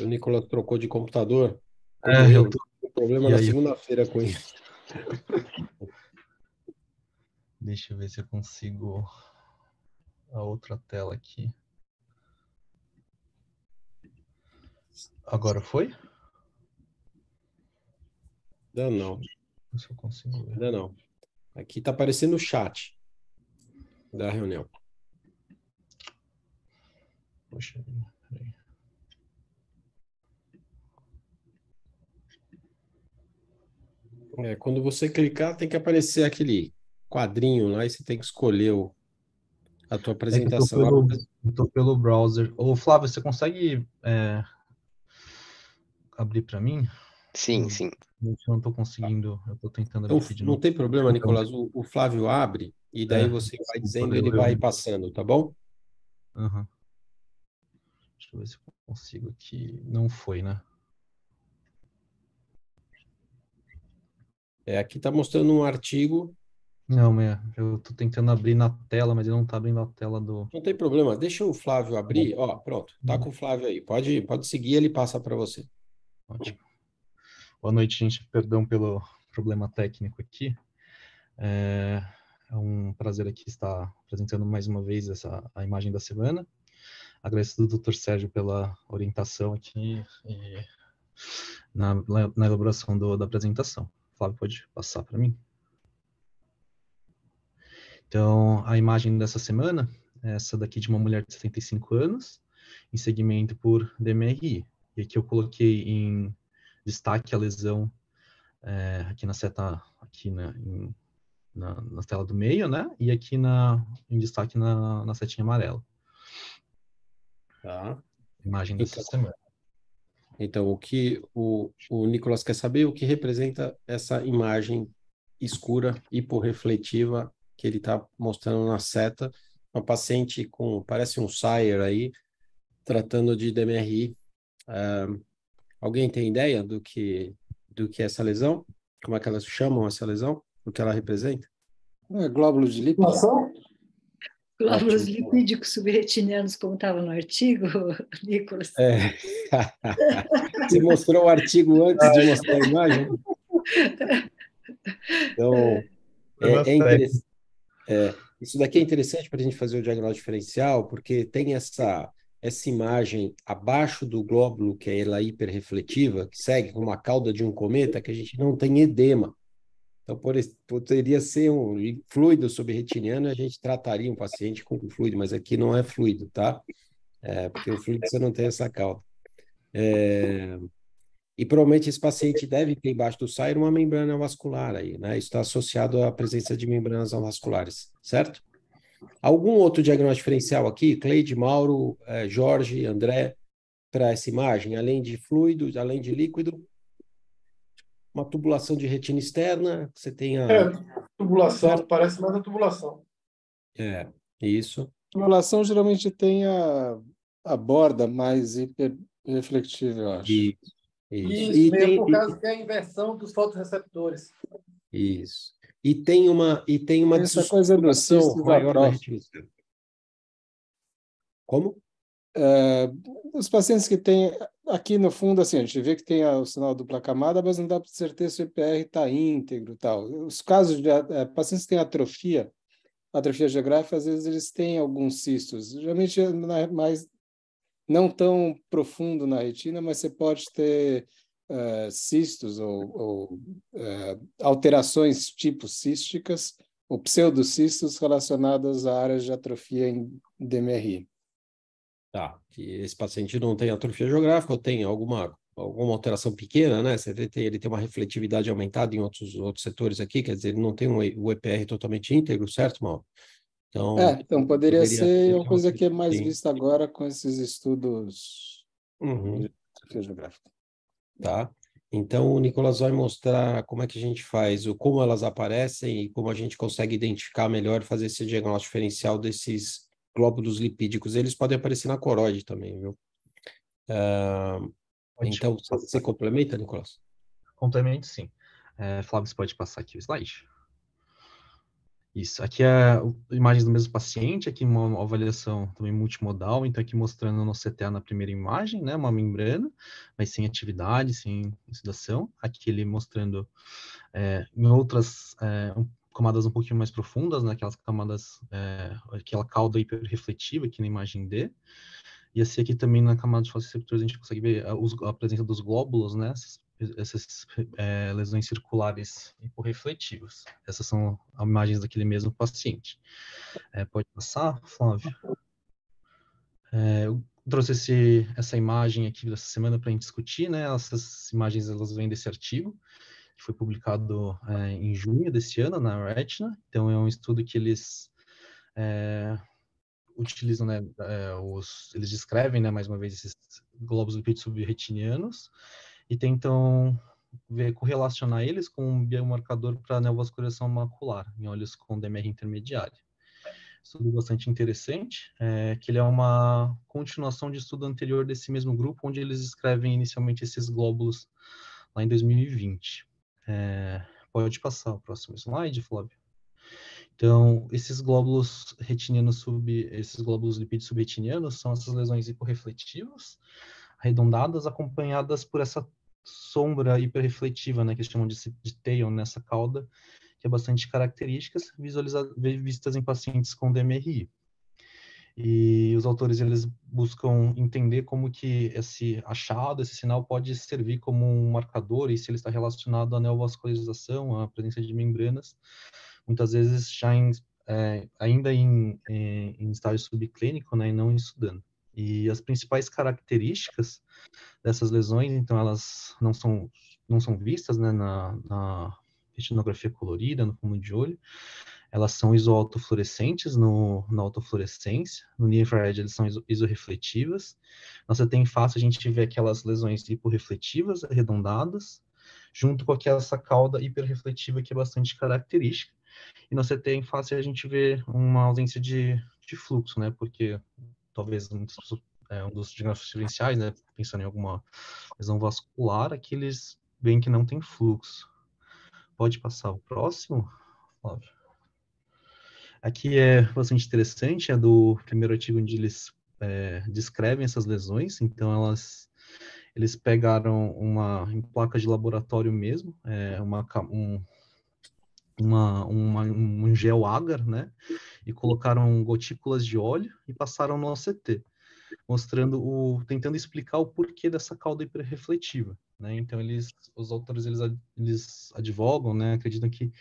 O Nicolas trocou de computador. É, eu tô... problema e na segunda-feira com isso. Deixa eu ver se eu consigo a outra tela aqui. Agora foi? Ainda não. Se eu consigo ver. Ainda não. Aqui está aparecendo o chat da reunião. Poxa peraí. É, quando você clicar, tem que aparecer aquele quadrinho lá e você tem que escolher o, a tua é apresentação. É eu, pelo, pelo browser. Ô, Flávio, você consegue é, abrir para mim? Sim, sim. Eu não estou conseguindo, eu estou tentando então, abrir então, Não tem problema, então, Nicolas. O, o, Flávio abre e é, daí é, você vai dizendo, ele vai passando, tá bom? Uhum. Deixa eu ver se eu consigo aqui. Não foi, né? É, aqui está mostrando um artigo. Não, é, eu estou tentando abrir na tela, mas ele não está abrindo a tela do. Não tem problema, deixa o Flávio abrir. Tá Ó, pronto, tá com o Flávio aí. Pode, pode seguir, ele passa para você. Ótimo. Boa noite, gente. Perdão pelo problema técnico aqui. É, é um prazer aqui estar apresentando mais uma vez essa, a imagem da semana. Agradeço do Dr. Sérgio pela orientação aqui e na, na elaboração do, da apresentação. Flávio pode passar para mim. Então, a imagem dessa semana é essa daqui de uma mulher de 75 anos, em segmento por DMRI. E aqui eu coloquei em destaque a lesão é, aqui na seta, aqui na, em, na, na, tela do meio, né? E aqui na, em destaque na, na setinha amarela. Tá. Imagem dessa então, semana. Então, o que o, o Nicolas quer saber, é o que representa essa imagem escura, hiporrefletiva, que ele está mostrando na seta, uma paciente com, parece um Sire aí, tratando de DMRI. Uh, ah, alguém tem ideia do que, do que é essa lesão? Como é que elas chamam essa lesão? O que ela representa? É, glóbulos de lipo. Glóbulos Ótimo. Então. lipídicos subretinianos, como estava no artigo, Nicolas. É. Você mostrou o artigo antes de mostrar a imagem? Então, é, é, é interessante. É, isso daqui é interessante para a gente fazer o diagnóstico diferencial, porque tem essa, essa imagem abaixo do glóbulo, que é ela hiperrefletiva, que segue como a cauda de um cometa, que a gente não tem edema. Então, poderia ser um fluido subretiniano, a gente trataria um paciente com fluido, mas aqui não é fluido, tá? É, porque o fluido você não tem essa cauda. É, e provavelmente esse paciente deve ter embaixo do sair uma membrana vascular aí, né? Isso está associado à presença de membranas vasculares, certo? Algum outro diagnóstico diferencial aqui? Cleide, Mauro, eh, Jorge, André, para essa imagem, além de fluido, além de líquido? uma tubulação de retina externa, você tem a... É, tubulação, parece mais a tubulação. É, isso. A tubulação geralmente tem a, a borda mais hiperreflectiva, eu acho. isso, isso e mesmo tem, por causa e... que é a inversão dos fotoreceptores. Isso. E tem uma e tem uma Essa coisa do maior da Como? Uh, os pacientes que têm aqui no fundo, assim, a gente vê que tem o sinal dupla camada, mas não dá para certeza se o EPR está íntegro tal. Os casos de é, pacientes que têm atrofia, atrofia geográfica, às vezes eles têm alguns cistos, geralmente mais, não tão profundo na retina, mas você pode ter é, cistos ou, ou é, alterações tipo císticas ou pseudocistos relacionadas a áreas de atrofia em DMRI. Tá, que esse paciente não tem atrofia geográfica ou tem alguma, alguma alteração pequena, né? Ele tem, ele tem uma refletividade aumentada em outros, outros setores aqui, quer dizer, ele não tem um, o EPR totalmente íntegro, certo, Mal? Então, é, então poderia, poderia ser uma coisa que é mais tem. vista agora com esses estudos uhum. de atrofia geográfica. Tá. Então, o Nicolas vai mostrar como é que a gente faz, o, como elas aparecem e como a gente consegue identificar melhor, fazer esse diagnóstico diferencial desses glóbulos lipídicos, eles podem aparecer na coroide também, viu? Uh, então, você complementa, Nicolas? Complemento, sim. É, Flávio, você pode passar aqui o slide? Isso, aqui é imagens do mesmo paciente, aqui uma avaliação também multimodal, então aqui mostrando o CTA na primeira imagem, né, uma membrana, mas sem atividade, sem oxidação, aqui ele mostrando é, em outras, é, camadas um pouquinho mais profundas, né? aquelas camadas, é, aquela cauda hiperrefletiva que na imagem D. E assim aqui também na camada de falciceptores a gente consegue ver a, é, a presença dos glóbulos, né? essas, essas é, lesões circulares hiporrefletivas. Essas são imagens daquele mesmo paciente. É, pode passar, Flávio? É, eu trouxe esse, essa imagem aqui dessa semana para a gente discutir, né? Essas imagens elas vêm desse artigo que foi publicado é, em junho desse ano na Retina. Então, é um estudo que eles é, utilizam, né, é, os, eles descrevem, né, mais uma vez, esses globos lipídicos subretinianos e tentam ver, correlacionar eles com um biomarcador para neovascularização macular em olhos com DMR intermediária. Estudo bastante interessante, é, que ele é uma continuação de estudo anterior desse mesmo grupo, onde eles escrevem inicialmente esses glóbulos lá em 2020. É, pode passar o próximo slide, Flávio. Então, esses glóbulos retinianos sub, esses glóbulos lipídios subretinianos são essas lesões hiporrefletivas, arredondadas, acompanhadas por essa sombra hiperrefletiva, né, que eles chamam de, de tail nessa né, cauda, que é bastante características, vistas em pacientes com DMRI. E os autores eles buscam entender como que esse achado, esse sinal pode servir como um marcador e se ele está relacionado à neovascularização, à presença de membranas, muitas vezes já em, é, ainda em, em, eh, em, estágio subclínico, né, e não estudando. E as principais características dessas lesões, então, elas não são, não são vistas né, na, na retinografia colorida, no fundo de olho, elas são isoautofluorescentes no, na autofluorescência, no near infrared elas são iso, isorefletivas. Na então, CT face a gente vê aquelas lesões hiporefletivas arredondadas, junto com aquela essa cauda hiperrefletiva que é bastante característica. E na CT em face a gente vê uma ausência de, de fluxo, né? Porque talvez um dos, é, um dos diagnósticos diferenciais, né? Pensando em alguma lesão vascular, aqueles veem que não tem fluxo. Pode passar o próximo, Flávio? Aqui é bastante interessante, é do primeiro artigo onde eles é, descrevem essas lesões, então elas eles pegaram uma em placa de laboratório mesmo, é, uma, um, uma, uma, um gel agar, né? E colocaram gotículas de óleo e passaram no OCT, mostrando o, tentando explicar o porquê dessa cauda hiperrefletiva, né? Então eles, os autores eles, eles advogam, né? Acreditam que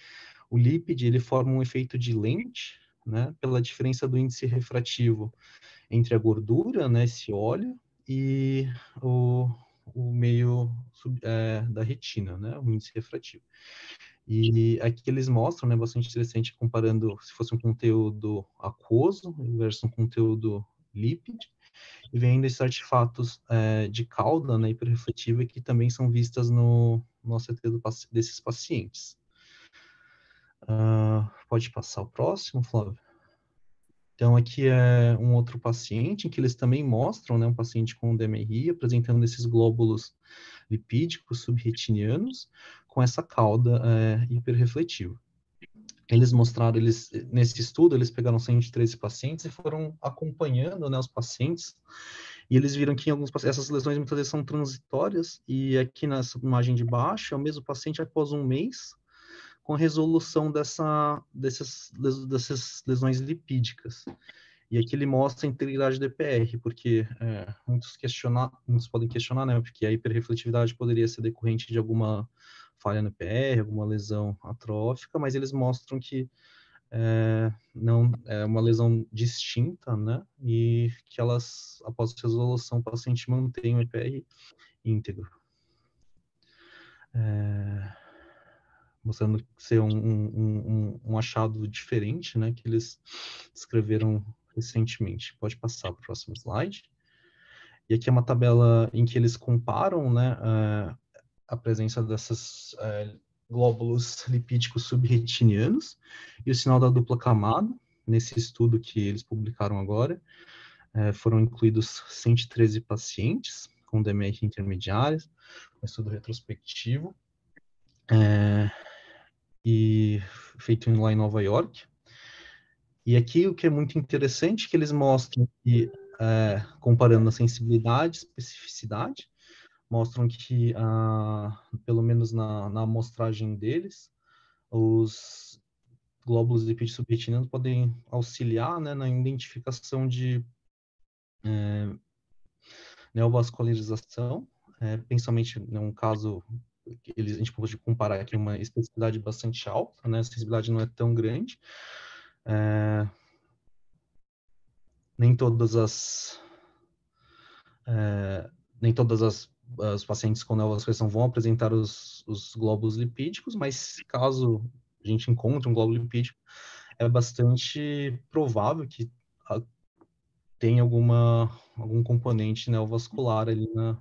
o lípide ele forma um efeito de lente, né, pela diferença do índice refrativo entre a gordura, né, esse óleo, e o, o meio sub, é, da retina, né, o índice refrativo. E aqui eles mostram, né, bastante interessante, comparando se fosse um conteúdo aquoso versus um conteúdo lípide, e vendo esses artefatos é, de cauda né, hiperrefletiva que também são vistas no, no ACT do, desses pacientes. Uh, pode passar o próximo, Flávio? Então, aqui é um outro paciente, em que eles também mostram né, um paciente com DMRI apresentando esses glóbulos lipídicos subretinianos com essa cauda é, hiperrefletiva. Eles mostraram, eles, nesse estudo, eles pegaram 113 pacientes e foram acompanhando né, os pacientes, e eles viram que alguns essas lesões muitas vezes são transitórias, e aqui nessa imagem de baixo é o mesmo paciente após um mês, com resolução dessa, dessas, dessas lesões lipídicas. E aqui ele mostra a integridade do EPR, porque é, muitos, questionar, muitos podem questionar, né? Porque a hiperrefletividade poderia ser decorrente de alguma falha no EPR, alguma lesão atrófica, mas eles mostram que é, não é uma lesão distinta, né? E que elas, após a resolução, o paciente mantém o EPR íntegro. É mostrando ser um, um, um, um achado diferente, né, que eles escreveram recentemente. Pode passar para o próximo slide. E aqui é uma tabela em que eles comparam, né, eh, a presença dessas é, glóbulos lipídicos subretinianos e o sinal da dupla camada, nesse estudo que eles publicaram agora, eh, foram incluídos 113 pacientes com DMR intermediárias, um estudo retrospectivo. Eh, e feito lá em Nova York. E aqui o que é muito interessante é que eles mostram que, é, comparando a sensibilidade, especificidade, mostram que, ah, pelo menos na, na amostragem deles, os glóbulos de subretinianos podem auxiliar né, na identificação de é, neovascularização, é, principalmente num né, caso eles, a gente pode comparar aqui uma especificidade bastante alta, né? A sensibilidade não é tão grande. É... Nem todas as... É... Nem todas as pacientes com neovascularização vão apresentar os, os glóbulos lipídicos, mas caso a gente encontre um glóbulo lipídico, é bastante provável que tenha alguma, algum componente neovascular ali na,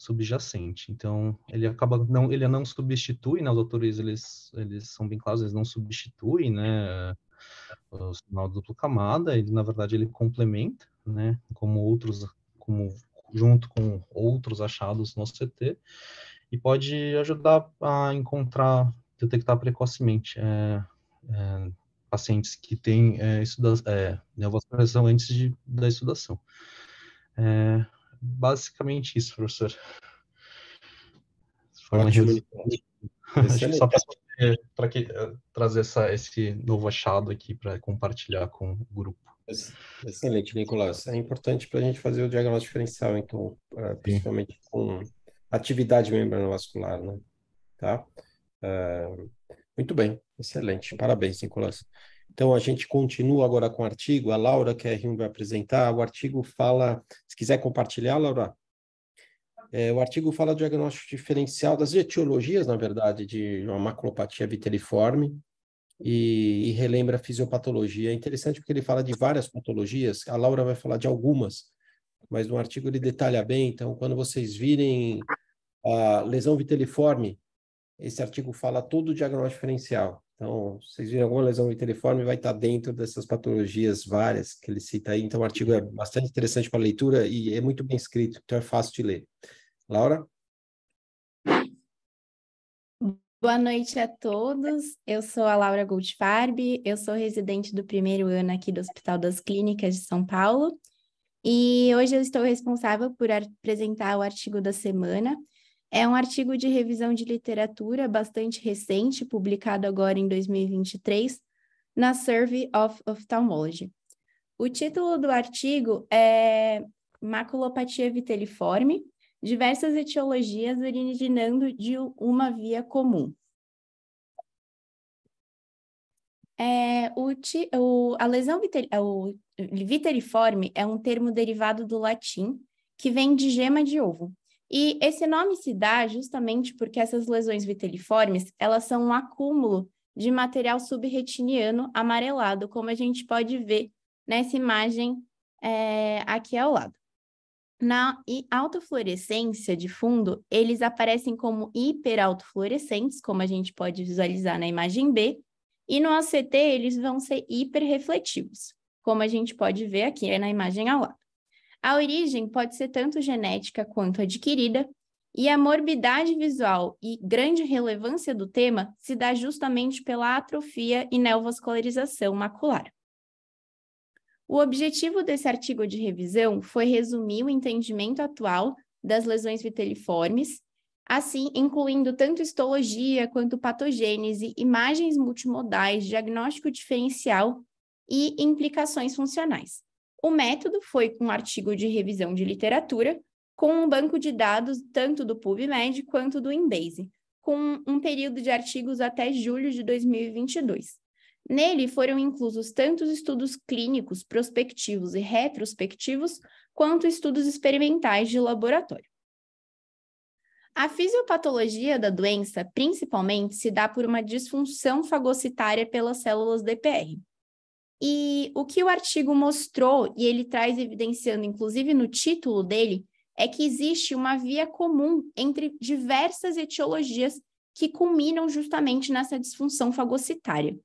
subjacente. Então, ele acaba não, ele não substitui, né? Os autores eles eles são bem claros, eles não substituem, né? O sinal dupla camada, ele na verdade ele complementa, né? Como outros, como junto com outros achados no CT e pode ajudar a encontrar, detectar precocemente é, é, pacientes que têm é, estuda, é, neovascularização né, antes de, da estudação. É, basicamente isso, professor. Ótimo. Só para eh, trazer essa, esse novo achado aqui para compartilhar com o grupo. Excelente, Nicolás. É importante para a gente fazer o diagnóstico diferencial, então, principalmente Sim. com atividade vascular né? Tá? Uh, muito bem, excelente. Parabéns, Nicolás. Então, a gente continua agora com o artigo, a Laura Kerrium é vai apresentar. O artigo fala, se quiser compartilhar, Laura. É, o artigo fala do diagnóstico diferencial das etiologias, na verdade, de uma maculopatia viteliforme e, e relembra a fisiopatologia. É interessante porque ele fala de várias patologias, a Laura vai falar de algumas, mas no artigo ele detalha bem. Então, quando vocês virem a lesão viteliforme, esse artigo fala todo o diagnóstico diferencial. Então, vocês viram alguma lesão vitelliforme, vai estar dentro dessas patologias várias que ele cita aí. Então, o artigo é bastante interessante para leitura e é muito bem escrito, então é fácil de ler. Laura? Boa noite a todos. Eu sou a Laura Goldfarb, eu sou residente do primeiro ano aqui do Hospital das Clínicas de São Paulo. E hoje eu estou responsável por apresentar o artigo da semana, é um artigo de revisão de literatura bastante recente, publicado agora em 2023, na Survey of Ophthalmology. O título do artigo é Maculopatia Viteliforme, diversas etiologias originando de uma via comum. É, o, o, a lesão viteliforme é um termo derivado do latim que vem de gema de ovo, e esse nome se dá justamente porque essas lesões viteliformes, elas são um acúmulo de material subretiniano amarelado, como a gente pode ver nessa imagem é, aqui ao lado. Na autofluorescência de fundo, eles aparecem como hiperautofluorescentes, como a gente pode visualizar na imagem B, e no ACT eles vão ser hiperrefletivos, como a gente pode ver aqui na imagem ao lado. A origem pode ser tanto genética quanto adquirida, e a morbidade visual e grande relevância do tema se dá justamente pela atrofia e neovascularização macular. O objetivo desse artigo de revisão foi resumir o entendimento atual das lesões viteliformes, assim incluindo tanto histologia quanto patogênese, imagens multimodais, diagnóstico diferencial e implicações funcionais. O método foi um artigo de revisão de literatura com um banco de dados tanto do PubMed quanto do Embase, com um período de artigos até julho de 2022. Nele foram inclusos tanto estudos clínicos, prospectivos e retrospectivos, quanto estudos experimentais de laboratório. A fisiopatologia da doença principalmente se dá por uma disfunção fagocitária pelas células DPR. E o que o artigo mostrou, e ele traz evidenciando, inclusive no título dele, é que existe uma via comum entre diversas etiologias que culminam justamente nessa disfunção fagocitária.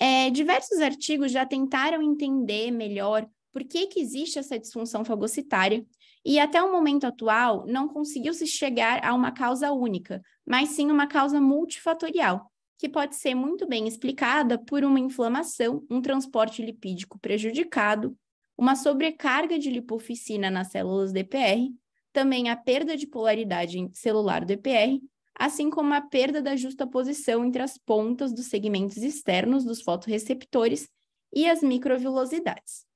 É, diversos artigos já tentaram entender melhor por que, que existe essa disfunção fagocitária, e até o momento atual não conseguiu se chegar a uma causa única, mas sim uma causa multifatorial, que pode ser muito bem explicada por uma inflamação, um transporte lipídico prejudicado, uma sobrecarga de lipoficina nas células DPR, também a perda de polaridade celular do EPR, assim como a perda da justaposição entre as pontas dos segmentos externos dos fotoreceptores e as microvilosidades.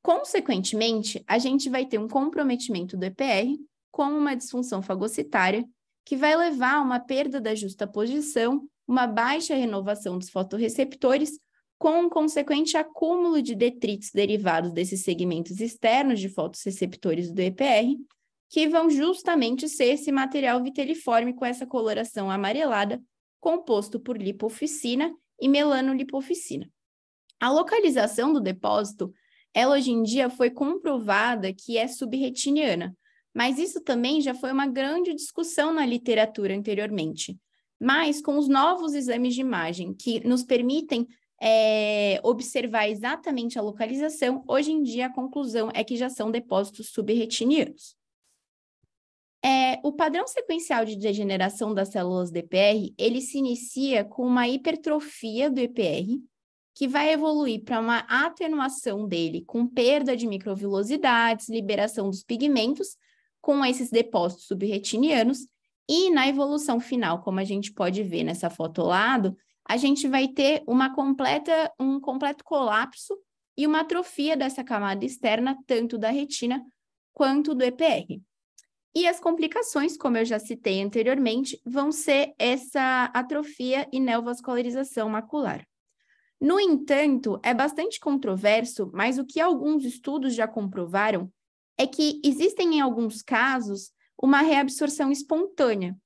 Consequentemente, a gente vai ter um comprometimento do EPR com uma disfunção fagocitária que vai levar a uma perda da justa posição, uma baixa renovação dos fotorreceptores, com um consequente acúmulo de detritos derivados desses segmentos externos de fotorreceptores do EPR, que vão justamente ser esse material viteliforme com essa coloração amarelada, composto por lipoficina e melanolipoficina. A localização do depósito, ela hoje em dia foi comprovada que é subretiniana, mas isso também já foi uma grande discussão na literatura anteriormente. Mas com os novos exames de imagem, que nos permitem é, observar exatamente a localização, hoje em dia a conclusão é que já são depósitos subretinianos. É, o padrão sequencial de degeneração das células DPR, ele se inicia com uma hipertrofia do EPR, que vai evoluir para uma atenuação dele com perda de microvilosidades, liberação dos pigmentos, com esses depósitos subretinianos. E na evolução final, como a gente pode ver nessa foto ao lado, a gente vai ter uma completa, um completo colapso e uma atrofia dessa camada externa, tanto da retina quanto do EPR. E as complicações, como eu já citei anteriormente, vão ser essa atrofia e neovascularização macular. No entanto, é bastante controverso, mas o que alguns estudos já comprovaram é que existem, em alguns casos, uma reabsorção espontânea.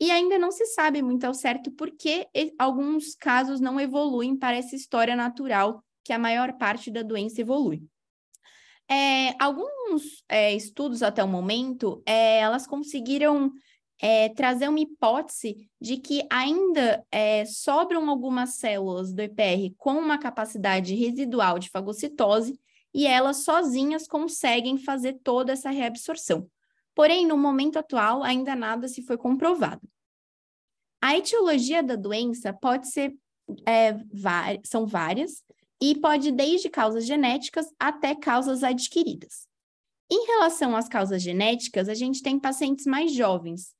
E ainda não se sabe muito ao certo por que alguns casos não evoluem para essa história natural que a maior parte da doença evolui. É, alguns é, estudos até o momento, é, elas conseguiram é, trazer uma hipótese de que ainda é, sobram algumas células do EPR com uma capacidade residual de fagocitose e elas sozinhas conseguem fazer toda essa reabsorção. Porém, no momento atual, ainda nada se foi comprovado. A etiologia da doença pode ser, é, são várias, e pode desde causas genéticas até causas adquiridas. Em relação às causas genéticas, a gente tem pacientes mais jovens,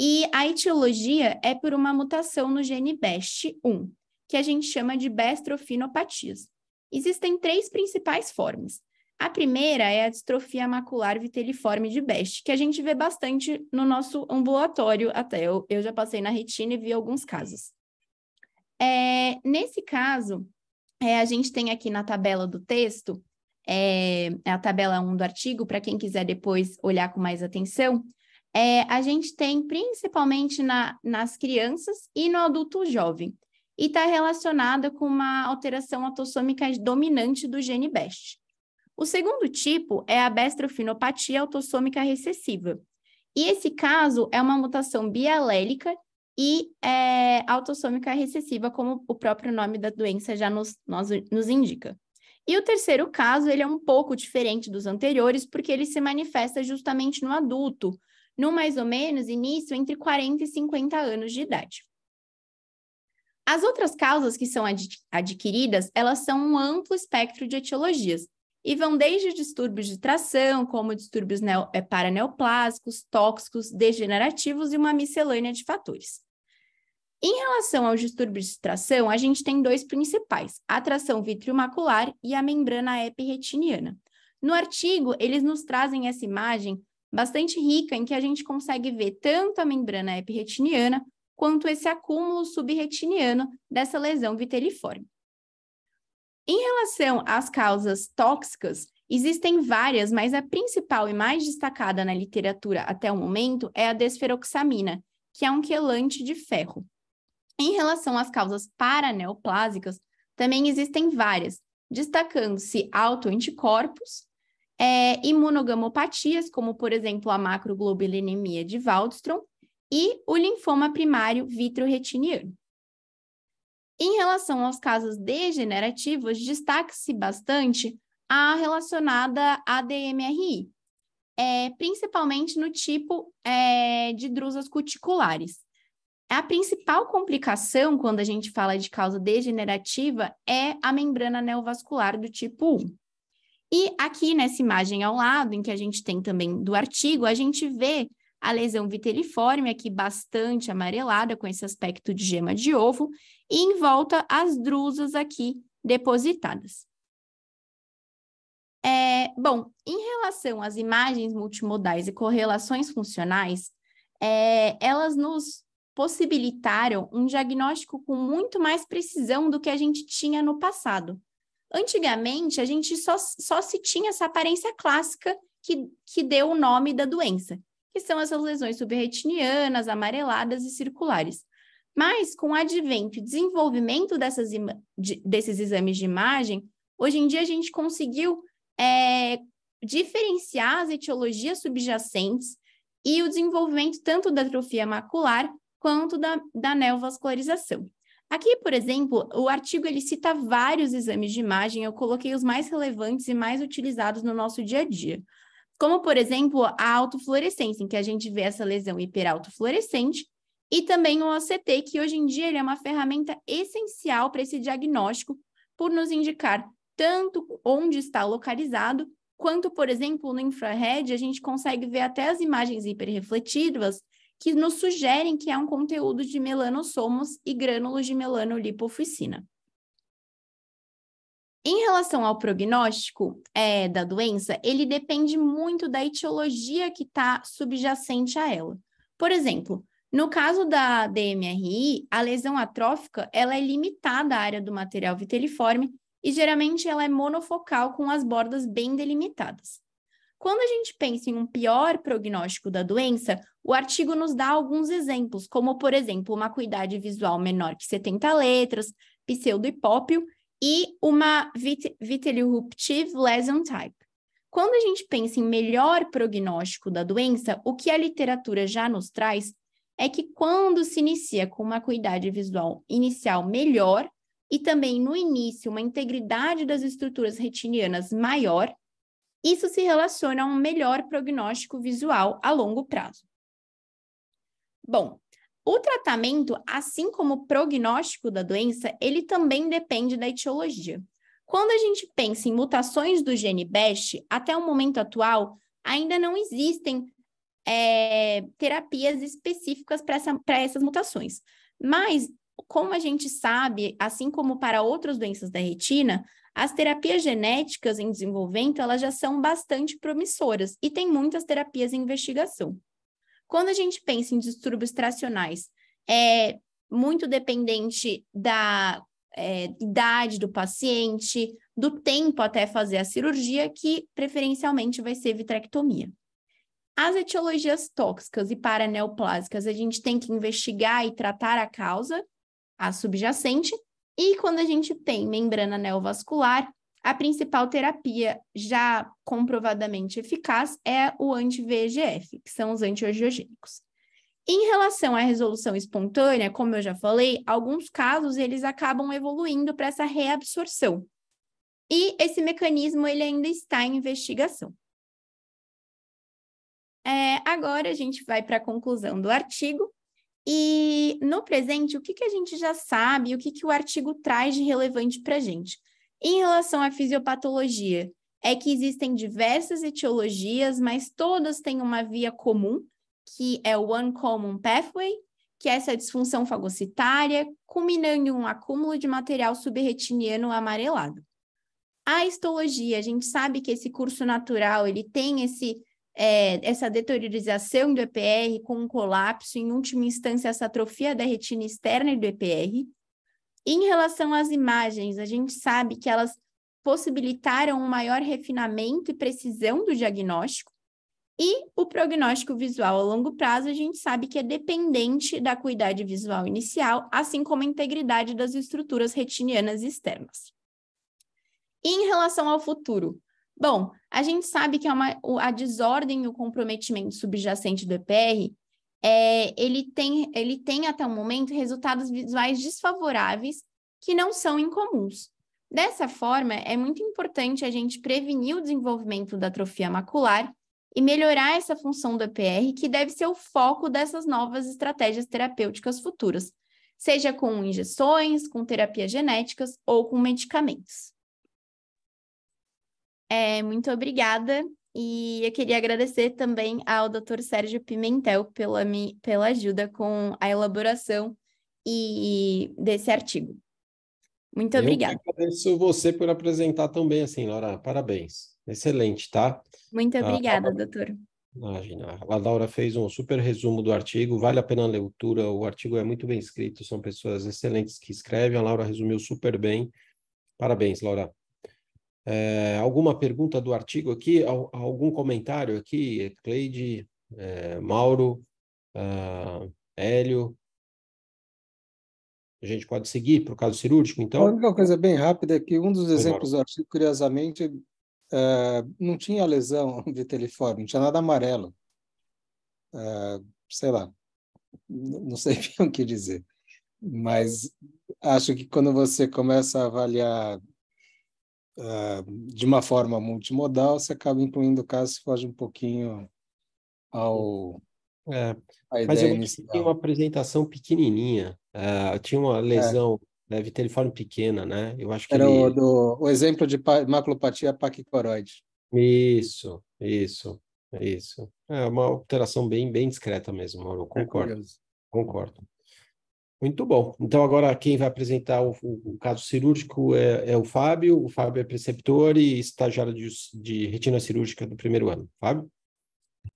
e a etiologia é por uma mutação no gene BEST1, que a gente chama de bestrofinopatias. Existem três principais formas. A primeira é a distrofia macular viteliforme de Best, que a gente vê bastante no nosso ambulatório até. Eu, eu já passei na retina e vi alguns casos. É, nesse caso, é, a gente tem aqui na tabela do texto, é, é a tabela 1 do artigo, para quem quiser depois olhar com mais atenção, é, a gente tem principalmente na, nas crianças e no adulto jovem e está relacionada com uma alteração autossômica dominante do gene BEST. O segundo tipo é a bestrofinopatia autossômica recessiva. E esse caso é uma mutação bialélica e é, autossômica recessiva, como o próprio nome da doença já nos, nos indica. E o terceiro caso, ele é um pouco diferente dos anteriores, porque ele se manifesta justamente no adulto, no mais ou menos início entre 40 e 50 anos de idade. As outras causas que são ad adquiridas, elas são um amplo espectro de etiologias e vão desde distúrbios de tração, como distúrbios eh, paraneoplásicos, tóxicos, degenerativos e uma miscelânea de fatores. Em relação aos distúrbios de tração, a gente tem dois principais, a tração vitriomacular e a membrana epirretiniana. No artigo, eles nos trazem essa imagem bastante rica em que a gente consegue ver tanto a membrana epirretiniana quanto esse acúmulo subretiniano dessa lesão viteliforme. Em relação às causas tóxicas, existem várias, mas a principal e mais destacada na literatura até o momento é a desferoxamina, que é um quelante de ferro. Em relação às causas paraneoplásicas, também existem várias, destacando-se autoanticorpos, é, imunogamopatias, como por exemplo a macroglobulinemia de Waldstrom, e o linfoma primário vitro-retiniano. Em relação aos casos degenerativos, destaca-se bastante a relacionada à DMRI, é, principalmente no tipo é, de drusas cuticulares. A principal complicação quando a gente fala de causa degenerativa é a membrana neovascular do tipo 1. E aqui nessa imagem ao lado, em que a gente tem também do artigo, a gente vê a lesão viteliforme, aqui é bastante amarelada, com esse aspecto de gema de ovo, e em volta as drusas aqui depositadas. É, bom, em relação às imagens multimodais e correlações funcionais, é, elas nos possibilitaram um diagnóstico com muito mais precisão do que a gente tinha no passado. Antigamente, a gente só, só se tinha essa aparência clássica que, que deu o nome da doença, que são essas lesões subretinianas, amareladas e circulares. Mas, com o advento e desenvolvimento dessas de, desses exames de imagem, hoje em dia a gente conseguiu é, diferenciar as etiologias subjacentes e o desenvolvimento tanto da atrofia macular quanto da, da neovascularização. Aqui, por exemplo, o artigo ele cita vários exames de imagem, eu coloquei os mais relevantes e mais utilizados no nosso dia a dia como, por exemplo, a autofluorescência, em que a gente vê essa lesão hiperautofluorescente, e também o OCT, que hoje em dia ele é uma ferramenta essencial para esse diagnóstico, por nos indicar tanto onde está localizado, quanto, por exemplo, no infrared, a gente consegue ver até as imagens hiperrefletivas que nos sugerem que há é um conteúdo de melanossomos e grânulos de melanolipoficina. Em relação ao prognóstico é, da doença, ele depende muito da etiologia que está subjacente a ela. Por exemplo, no caso da DMRI, a lesão atrófica ela é limitada à área do material viteliforme e geralmente ela é monofocal com as bordas bem delimitadas. Quando a gente pensa em um pior prognóstico da doença, o artigo nos dá alguns exemplos, como, por exemplo, uma acuidade visual menor que 70 letras, pseudo-hipópio e uma vit vitelirruptive lesion type. Quando a gente pensa em melhor prognóstico da doença, o que a literatura já nos traz é que quando se inicia com uma acuidade visual inicial melhor e também no início uma integridade das estruturas retinianas maior, isso se relaciona a um melhor prognóstico visual a longo prazo. Bom, o tratamento, assim como o prognóstico da doença, ele também depende da etiologia. Quando a gente pensa em mutações do gene BEST, até o momento atual, ainda não existem é, terapias específicas para essa, essas mutações. Mas, como a gente sabe, assim como para outras doenças da retina, as terapias genéticas em desenvolvimento elas já são bastante promissoras e tem muitas terapias em investigação. Quando a gente pensa em distúrbios tracionais, é muito dependente da é, idade do paciente, do tempo até fazer a cirurgia, que preferencialmente vai ser vitrectomia. As etiologias tóxicas e paraneoplásicas, a gente tem que investigar e tratar a causa, a subjacente, e quando a gente tem membrana neovascular, a principal terapia já comprovadamente eficaz é o anti-VEGF, que são os antiangiogênicos. Em relação à resolução espontânea, como eu já falei, alguns casos eles acabam evoluindo para essa reabsorção. E esse mecanismo ele ainda está em investigação. É, agora a gente vai para a conclusão do artigo. E no presente, o que, que a gente já sabe, o que, que o artigo traz de relevante para a gente? Em relação à fisiopatologia, é que existem diversas etiologias, mas todas têm uma via comum, que é o Uncommon Pathway, que é essa disfunção fagocitária, culminando em um acúmulo de material subretiniano amarelado. A histologia, a gente sabe que esse curso natural, ele tem esse, é, essa deteriorização do EPR com um colapso, em última instância, essa atrofia da retina externa e do EPR, em relação às imagens, a gente sabe que elas possibilitaram um maior refinamento e precisão do diagnóstico, e o prognóstico visual a longo prazo, a gente sabe que é dependente da acuidade visual inicial, assim como a integridade das estruturas retinianas externas. E em relação ao futuro, bom, a gente sabe que é uma, a desordem e o comprometimento subjacente do EPR é, ele, tem, ele tem até o momento resultados visuais desfavoráveis que não são incomuns. Dessa forma, é muito importante a gente prevenir o desenvolvimento da atrofia macular e melhorar essa função do EPR, que deve ser o foco dessas novas estratégias terapêuticas futuras, seja com injeções, com terapias genéticas ou com medicamentos. É, muito obrigada e eu queria agradecer também ao Dr. Sérgio Pimentel pela, mi, pela ajuda com a elaboração e desse artigo. Muito eu obrigada. Eu agradeço você por apresentar também, assim, Laura. Parabéns. Excelente, tá? Muito ah, obrigada, doutor. Imagina, a Laura fez um super resumo do artigo, vale a pena a leitura, o artigo é muito bem escrito, são pessoas excelentes que escrevem, a Laura resumiu super bem. Parabéns, Laura. É, alguma pergunta do artigo aqui? Al algum comentário aqui? Cleide, é, Mauro, uh, Hélio? A gente pode seguir para o caso cirúrgico, então? A única coisa bem rápida é que um dos Foi exemplos Mauro. do artigo, curiosamente, é, não tinha lesão telefone não tinha nada amarelo. É, sei lá, não sei bem o que dizer, mas acho que quando você começa a avaliar ah, de uma forma multimodal, você acaba incluindo casos que fogem um pouquinho ao. É, mas ah, eu tinha uma apresentação pequenininha, uh, tinha uma lesão é. ele viteriforme pequena, né? Eu acho que era ele... o, do, o exemplo de maculopatia paquicoroide. Isso, isso, isso. É uma alteração bem, bem discreta mesmo, Mauro. Concordo. É concordo. Muito bom. Então, agora quem vai apresentar o, o, o caso cirúrgico é, é, o Fábio. O Fábio é preceptor e estagiário de, de retina cirúrgica do primeiro ano. Fábio?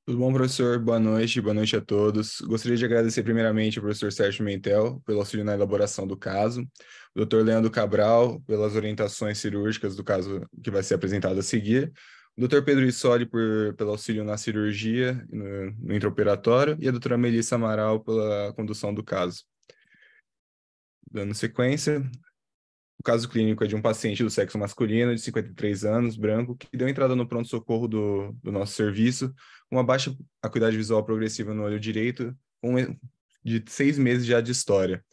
Tudo bom, professor? Boa noite, boa noite a todos. Gostaria de agradecer primeiramente ao professor Sérgio Mentel pelo auxílio na elaboração do caso, o doutor Leandro Cabral pelas orientações cirúrgicas do caso que vai ser apresentado a seguir, o doutor Pedro Issoli por, pelo auxílio na cirurgia, no, no intraoperatório, e a doutora Melissa Amaral pela condução do caso. Dando sequência, o caso clínico é de um paciente do sexo masculino, de 53 anos, branco, que deu entrada no pronto-socorro do, do nosso serviço, com uma baixa acuidade visual progressiva no olho direito, de seis meses já de história.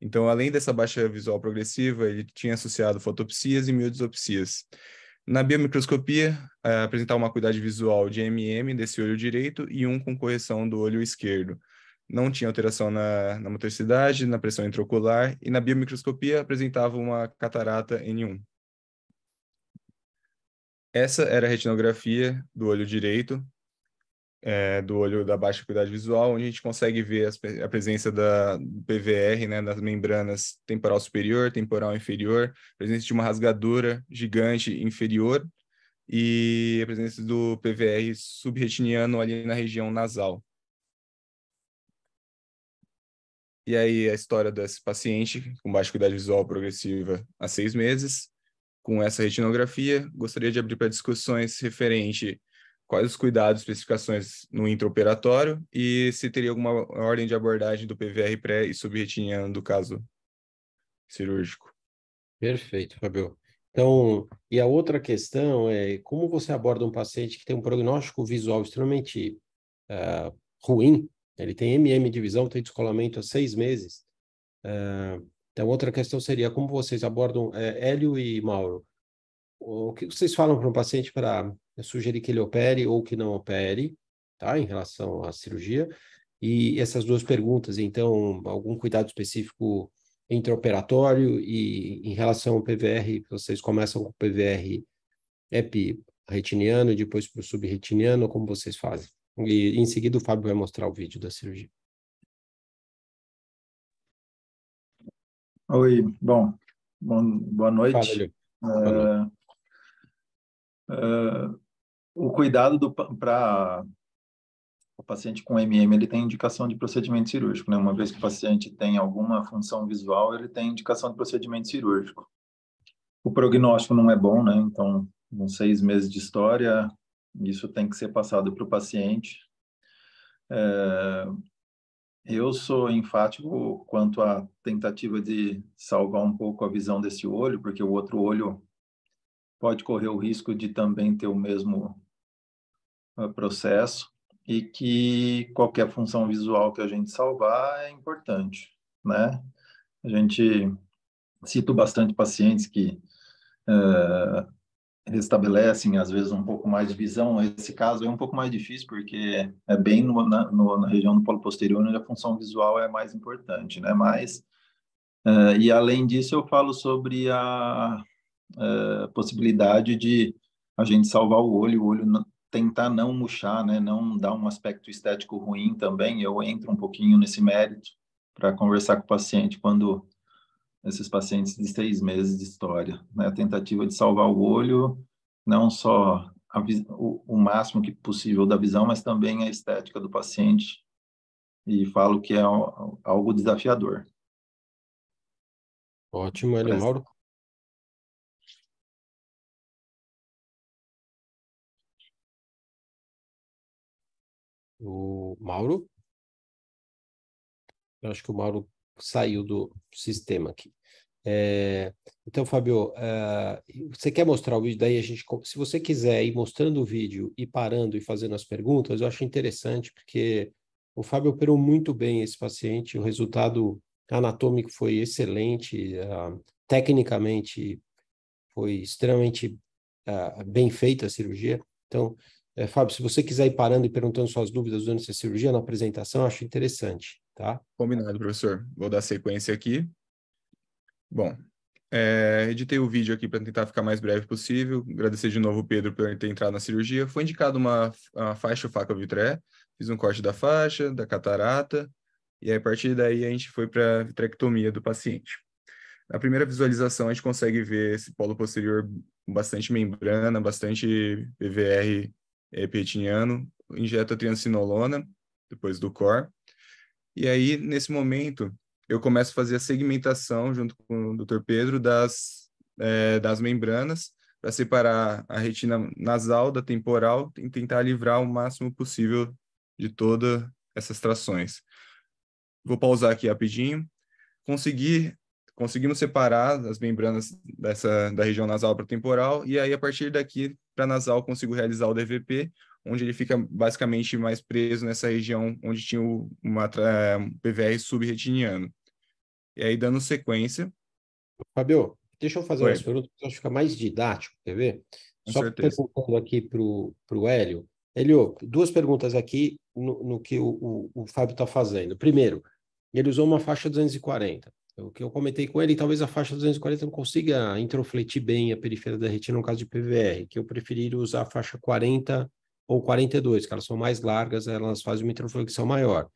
Então, além dessa baixa visual progressiva, ele tinha associado fotopsias e miodisopsias. Na biomicroscopia, é, apresentar uma acuidade visual de MM desse olho direito e um com correção do olho esquerdo não tinha alteração na, na motricidade na pressão intraocular e na biomicroscopia apresentava uma catarata N1. Essa era a retinografia do olho direito, é, do olho da baixa acuidade visual, onde a gente consegue ver as, a presença da PVR, né, das membranas temporal superior, temporal inferior, presença de uma rasgadura gigante inferior e a presença do PVR subretiniano ali na região nasal. E aí a história desse paciente com baixa acuidade visual progressiva há seis meses, com essa retinografia, gostaria de abrir para discussões referente quais os cuidados, especificações no intraoperatório e se teria alguma ordem de abordagem do PVR pré e subretiniano do caso cirúrgico. Perfeito, Fabio. Então, e a outra questão é como você aborda um paciente que tem um prognóstico visual extremamente uh, ruim, ele tem MM divisão, tem descolamento há seis meses. Uh, então, outra questão seria como vocês abordam, é, Hélio e Mauro, o que vocês falam para um paciente para sugerir que ele opere ou que não opere, tá? Em relação à cirurgia. E essas duas perguntas, então, algum cuidado específico intraoperatório e em relação ao PVR, vocês começam com o PVR epi retiniano e depois para o subretiniano, como vocês fazem? E em seguida o Fábio vai mostrar o vídeo da cirurgia. Oi, bom, bom boa noite. Fala, uh, uh, o cuidado para o paciente com MM ele tem indicação de procedimento cirúrgico, né? Uma vez que o paciente tem alguma função visual, ele tem indicação de procedimento cirúrgico. O prognóstico não é bom, né? Então, com seis meses de história, isso tem que ser passado para o paciente. É, eu sou enfático quanto à tentativa de salvar um pouco a visão desse olho, porque o outro olho pode correr o risco de também ter o mesmo ah, processo e que qualquer função visual que a gente salvar é importante, né? A gente cita bastante pacientes que eh, restabelecem, às vezes, um pouco mais de visão. Esse caso é um pouco mais difícil, porque é bem no, na, no, na, região do polo posterior, onde a função visual é mais importante, né? Mas, uh, e além disso, eu falo sobre a uh, possibilidade de a gente salvar o olho, o olho tentar não murchar, né? Não dar um aspecto estético ruim também. Eu entro um pouquinho nesse mérito para conversar com o paciente quando esses pacientes de seis meses de história. Né? A tentativa de salvar o olho, não só a, o, o, máximo que possível da visão, mas também a estética do paciente. E falo que é algo desafiador. Ótimo, Ele Mauro. O Mauro? Eu acho que o Mauro saiu do sistema aqui. É, então, Fabio, é, você quer mostrar o vídeo? Daí a gente, se você quiser ir mostrando o vídeo e parando e fazendo as perguntas, eu acho interessante porque o Fábio operou muito bem esse paciente, o resultado anatômico foi excelente, uh, tecnicamente foi extremamente uh, bem feita a cirurgia. Então, uh, Fábio, se você quiser ir parando e perguntando suas dúvidas durante a cirurgia na apresentação, acho interessante. Tá? Combinado, professor. Vou dar sequência aqui. Bom, é, editei o vídeo aqui para tentar ficar mais breve possível. Agradecer de novo o Pedro por ter entrado na cirurgia. Foi indicado uma, uma faixa faca vitré. Fiz um corte da faixa, da catarata. E aí, a partir daí, a gente foi para a vitrectomia do paciente. Na primeira visualização, a gente consegue ver esse polo posterior bastante membrana, bastante PVR é, Injeta triancinolona, depois do cor e aí, nesse momento, eu começo a fazer a segmentação, junto com o Dr. Pedro, das, é, das membranas, para separar a retina nasal da temporal e tentar livrar o máximo possível de todas essas trações. Vou pausar aqui rapidinho. Consegui, conseguimos separar as membranas dessa, da região nasal para temporal, e aí, a partir daqui, para nasal, consigo realizar o DVP, onde ele fica basicamente mais preso nessa região onde tinha o, é, um PVR subretiniano. E aí, dando sequência. Fabio, deixa eu fazer Oi. umas perguntas para ficar mais didático, quer ver? Com Só certeza. perguntando aqui para o Hélio. Hélio, duas perguntas aqui no, no que o, o, o Fábio está fazendo. Primeiro, ele usou uma faixa 240. É o que eu comentei com ele, talvez a faixa 240 não consiga introfletir bem a periferia da retina no caso de PVR, que eu preferiria usar a faixa 40 ou 42, que elas são mais largas, elas fazem uma introflexão maior.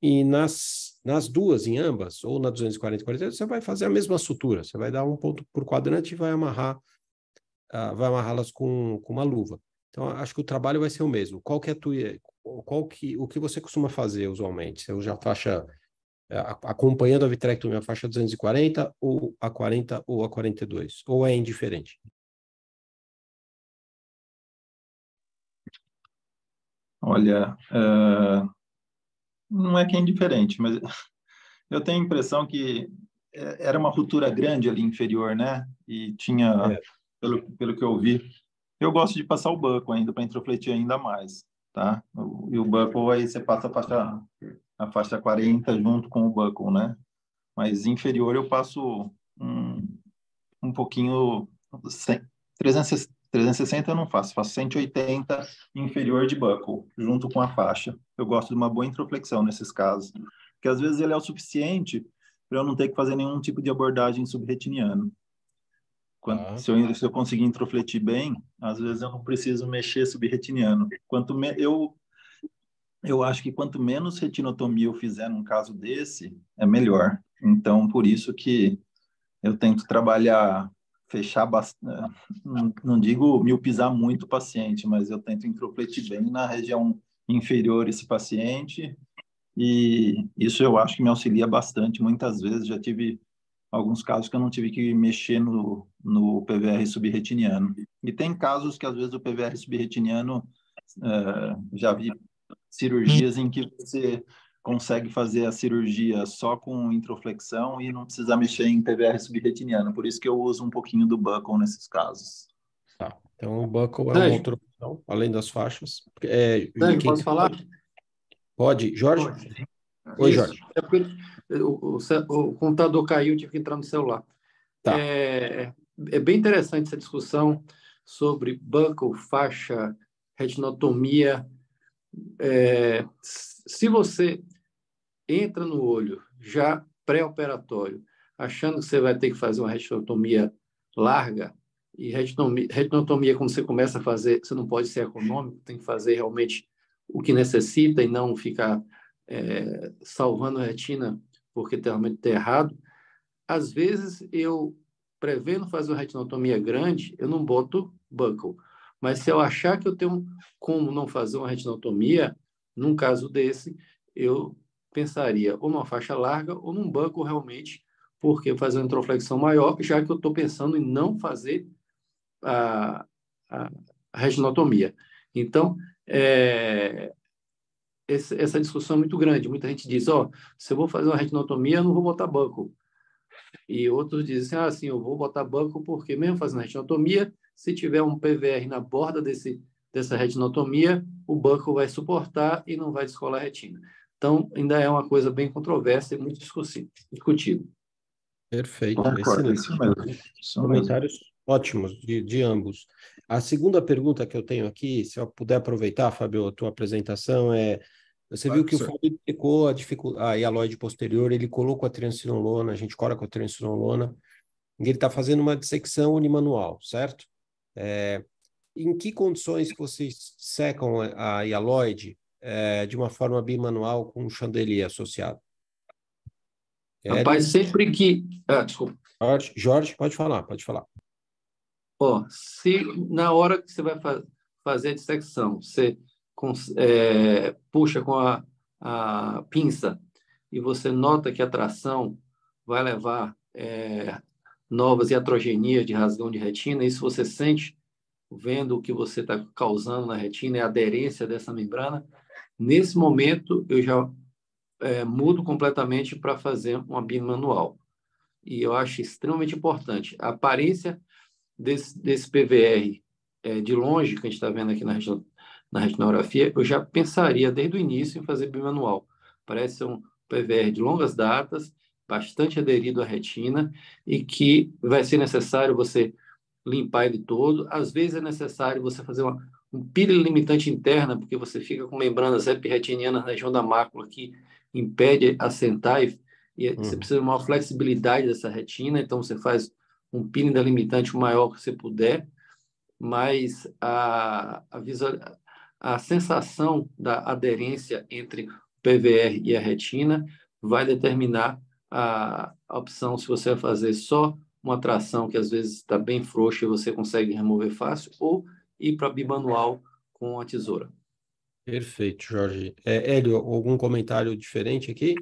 E nas, nas duas, em ambas, ou na 240 e 40, você vai fazer a mesma sutura. Você vai dar um ponto por quadrante e vai amarrar, uh, vai amarrá-las com, com uma luva. Então, acho que o trabalho vai ser o mesmo. Qual que é tu, qual que, o que você costuma fazer usualmente? Eu já faixa, acompanhando a vitrectomia, a faixa 240 ou a 40 ou a 42? Ou é indiferente? Olha, uh, não é que é indiferente, mas eu tenho a impressão que eh, era uma ruptura grande ali inferior, né? E tinha, é. pelo, pelo que eu vi, eu gosto de passar o banco ainda para introfletir ainda mais, tá? E o banco aí você passa a faixa, a faixa 40 junto com o banco, né? Mas inferior eu passo um, um pouquinho 100, 360 eu não faço, faço 180 inferior de buckle, junto com a faixa. Eu gosto de uma boa introflexão nesses casos, porque às vezes ele é o suficiente para eu não ter que fazer nenhum tipo de abordagem subretiniana. Quando, ah, se, eu, se, eu, conseguir introfletir bem, às vezes eu não preciso mexer subretiniano. Quanto me, eu eu acho que quanto menos retinotomia eu fizer num caso desse, é melhor. Então, por isso que eu tento trabalhar fechar bastante, é, não, não digo pisar muito o paciente, mas eu tento introplete bem na região inferior esse paciente e isso eu acho que me auxilia bastante. Muitas vezes já tive alguns casos que eu não tive que mexer no, no PVR subretiniano. E tem casos que às vezes o PVR subretiniano, é, já vi cirurgias em que você consegue fazer a cirurgia só com introflexão e não precisa mexer em PVR subretiniano. Por isso que eu uso um pouquinho do buckle nesses casos. Tá. Então o buckle é uma outra opção, além das faixas. É, Sérgio, posso falar? Pode. Jorge? Pode. Oi, Jorge. É porque o, o, o, computador caiu, tive que entrar no celular. Tá. É, é, é bem interessante essa discussão sobre buckle, faixa, retinotomia, é, se você entra no olho, já pré-operatório, achando que você vai ter que fazer uma retinotomia larga, e retinotomia, retinotomia, quando você começa a fazer, você não pode ser econômico, tem que fazer realmente o que necessita e não ficar é, salvando a retina porque realmente está errado. Às vezes, eu prevendo fazer uma retinotomia grande, eu não boto buckle. Mas se eu achar que eu tenho como não fazer uma retinotomia, num caso desse, eu pensaria ou numa faixa larga ou num banco realmente, porque fazer uma introflexão maior, já que eu estou pensando em não fazer a, a retinotomia. Então, é, esse, essa discussão é muito grande. Muita gente diz, ó, oh, se eu vou fazer uma retinotomia, eu não vou botar banco. E outros dizem, ah, sim, eu vou botar banco porque mesmo fazendo retinotomia, se tiver um PVR na borda desse, dessa retinotomia, o banco vai suportar e não vai descolar a retina. Então, ainda é uma coisa bem controversa e muito discutida. Perfeito, Concordo, excelente. São comentários mesmo. ótimos de, de ambos. A segunda pergunta que eu tenho aqui, se eu puder aproveitar, Fabio, a tua apresentação é você claro, viu que sim. o Fabio explicou a dificuldade, a posterior, ele colocou a triancinolona, a gente cora com a triancinolona, e ele está fazendo uma dissecção unimanual, certo? É, em que condições vocês secam a hialoide é, de uma forma bimanual com um chandelier associado. Rapaz, sempre que. Ah, desculpa. Jorge, Jorge, pode falar, pode falar. Oh, se na hora que você vai fa fazer a dissecção, você com, é, puxa com a, a, pinça e você nota que a tração vai levar é, novas iatrogenias de rasgão de retina, isso você sente vendo o que você está causando na retina e é a aderência dessa membrana, Nesse momento, eu já é, mudo completamente para fazer uma BIM manual. E eu acho extremamente importante. A aparência desse, desse PVR é, de longe, que a gente está vendo aqui na, na retinografia, eu já pensaria desde o início em fazer BIM manual. Parece um PVR de longas datas, bastante aderido à retina e que vai ser necessário você limpar ele todo. Às vezes é necessário você fazer uma um pire limitante interna, porque você fica com membranas epirretinianas na região da mácula que impede a sentar e, e é, uhum. você precisa de uma flexibilidade dessa retina, então você faz um pire delimitante o maior que você puder, mas a, a, visual, a sensação da aderência entre o PVR e a retina vai determinar a, a opção se você vai fazer só uma tração que às vezes está bem frouxa e você consegue remover fácil, ou e para bimanual com a tesoura. Perfeito, Jorge. É, Hélio, algum comentário diferente aqui?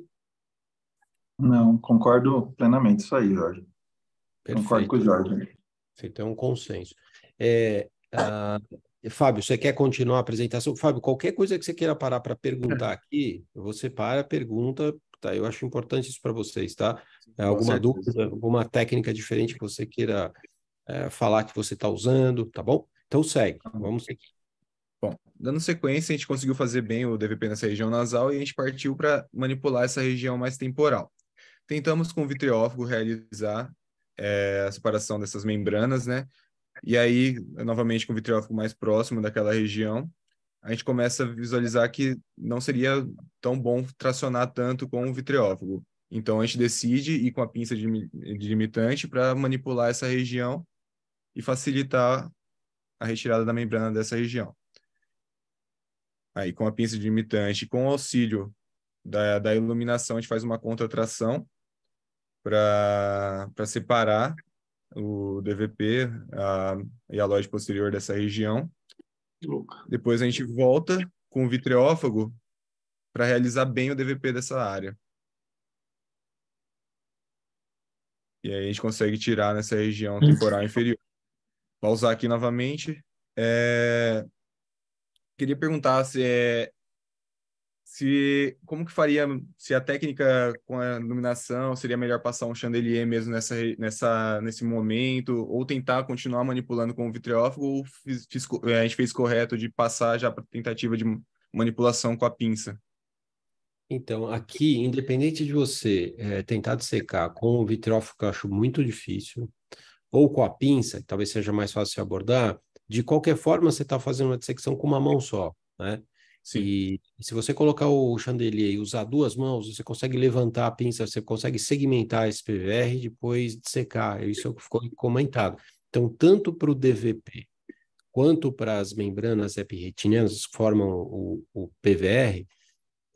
Não, concordo plenamente. Isso aí, Jorge. Perfeito. Concordo com o Jorge. Perfeito, é um consenso. É, a... Ah, Fábio, você quer continuar a apresentação? Fábio, qualquer coisa que você queira parar para perguntar aqui, você para, pergunta. Tá? Eu acho importante isso para vocês, tá? É alguma dúvida, alguma técnica diferente que você queira é, falar que você está usando, tá bom? Então segue, tá vamos seguir. Bom, dando sequência, a gente conseguiu fazer bem o DVP nessa região nasal e a gente partiu para manipular essa região mais temporal. Tentamos com o vitriófago realizar é, a separação dessas membranas, né? E aí, novamente, com o vitriófago mais próximo daquela região, a gente começa a visualizar que não seria tão bom tracionar tanto com o vitriófago. Então, a gente decide ir com a pinça de, de limitante para manipular essa região e facilitar a retirada da membrana dessa região. Aí, com a pinça de imitante, com o auxílio da, da iluminação, a gente faz uma contratração para separar o DVP a, e a loja posterior dessa região. Depois a gente volta com o vitreófago para realizar bem o DVP dessa área. E aí a gente consegue tirar nessa região temporal inferior pausar aqui novamente. É... Queria perguntar se é se como que faria se a técnica com a iluminação seria melhor passar um chandelier mesmo nessa nessa nesse momento ou tentar continuar manipulando com o vitreófago ou fiz, fiz, a gente fez correto de passar já para tentativa de manipulação com a pinça então aqui independente de você é, tentar secar com o vitreófago eu acho muito difícil ou com a pinça, que talvez seja mais fácil de abordar, de qualquer forma você está fazendo uma dissecção com uma mão só, né? Sim. E se você colocar o chandelier e usar duas mãos, você consegue levantar a pinça, você consegue segmentar esse PVR e depois dissecar. Isso é ficou comentado. Então, tanto para o DVP quanto para as membranas epirretinianas que formam o, o PVR,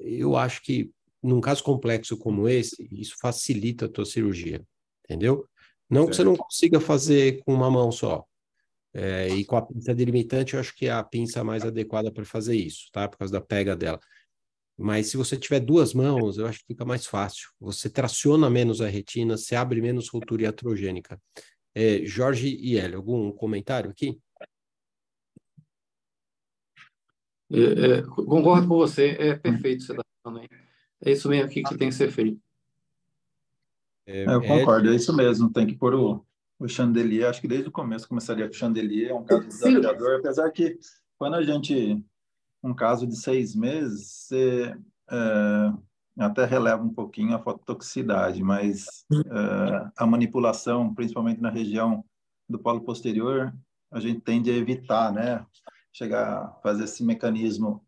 eu acho que num caso complexo como esse, isso facilita a tua cirurgia, entendeu? Não certo. que você não consiga fazer com uma mão só. É, e com a pinça delimitante, eu acho que é a pinça mais adequada para fazer isso, tá? Por causa da pega dela. Mas se você tiver duas mãos, eu acho que fica mais fácil. Você traciona menos a retina, se abre menos rotura iatrogênica. É, Jorge e Hélio, algum comentário aqui? É, é, concordo com você, é perfeito você está falando aí. É isso mesmo que, que tem que ser feito. É, é, eu é concordo, é, de... é isso mesmo, tem que pôr o, o chandelier, acho que desde o começo começaria com o chandelier, é um caso desafiador, apesar que quando a gente, um caso de seis meses, você é, até releva um pouquinho a fototoxicidade, mas é, a manipulação, principalmente na região do polo posterior, a gente tende a evitar, né? Chegar a fazer esse mecanismo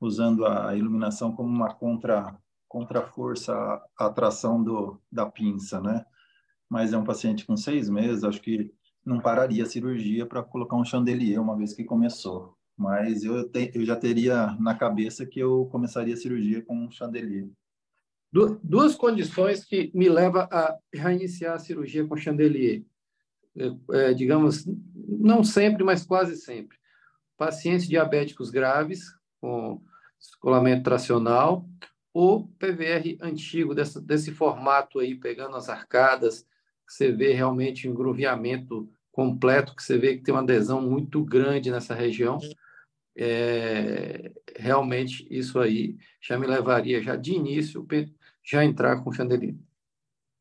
usando a iluminação como uma contra contra a atração do, da pinça, né? Mas é um paciente com seis meses, acho que não pararia a cirurgia para colocar um chandelier uma vez que começou. Mas eu, te, eu já teria na cabeça que eu começaria a cirurgia com um chandelier. Du, duas condições que me levam a reiniciar a cirurgia com chandelier. É, é, digamos, não sempre, mas quase sempre. Pacientes diabéticos graves, com descolamento tracional, o PVR antigo, dessa, desse formato aí, pegando as arcadas, que você vê realmente um engruviamento completo, que você vê que tem uma adesão muito grande nessa região. É, realmente, isso aí já me levaria, já de início, já entrar com chandelier.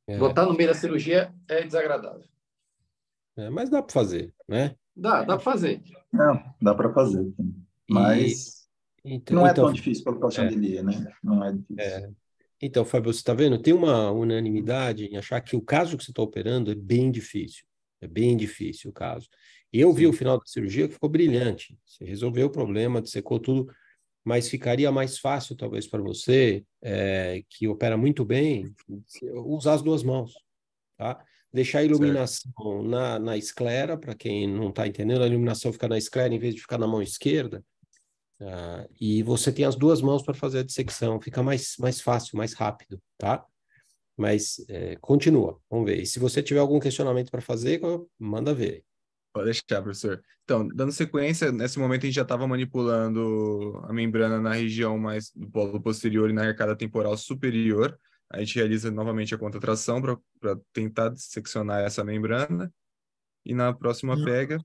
É. Botar no meio da cirurgia é desagradável. É, mas dá para fazer, né? Dá, dá para fazer. Não, dá para fazer. Mas... E... Então, não é então, tão difícil para o eu acharia, é. né? Não é difícil. É. Então, Fábio, você está vendo? Tem uma unanimidade em achar que o caso que você está operando é bem difícil. É bem difícil o caso. E eu Sim. vi o final da cirurgia que ficou brilhante. Você resolveu o problema, secou tudo, mas ficaria mais fácil, talvez, para você, é, que opera muito bem, usar as duas mãos. Tá? Deixar a iluminação na, na esclera, para quem não está entendendo, a iluminação fica na esclera em vez de ficar na mão esquerda Uh, e você tem as duas mãos para fazer a dissecção, fica mais, mais fácil, mais rápido, tá? Mas é, continua, vamos ver. E se você tiver algum questionamento para fazer, manda ver. Pode deixar, professor. Então, dando sequência, nesse momento a gente já estava manipulando a membrana na região mais do polo posterior e na arcada temporal superior. A gente realiza novamente a contratração para tentar disseccionar essa membrana. E na próxima hum. pega,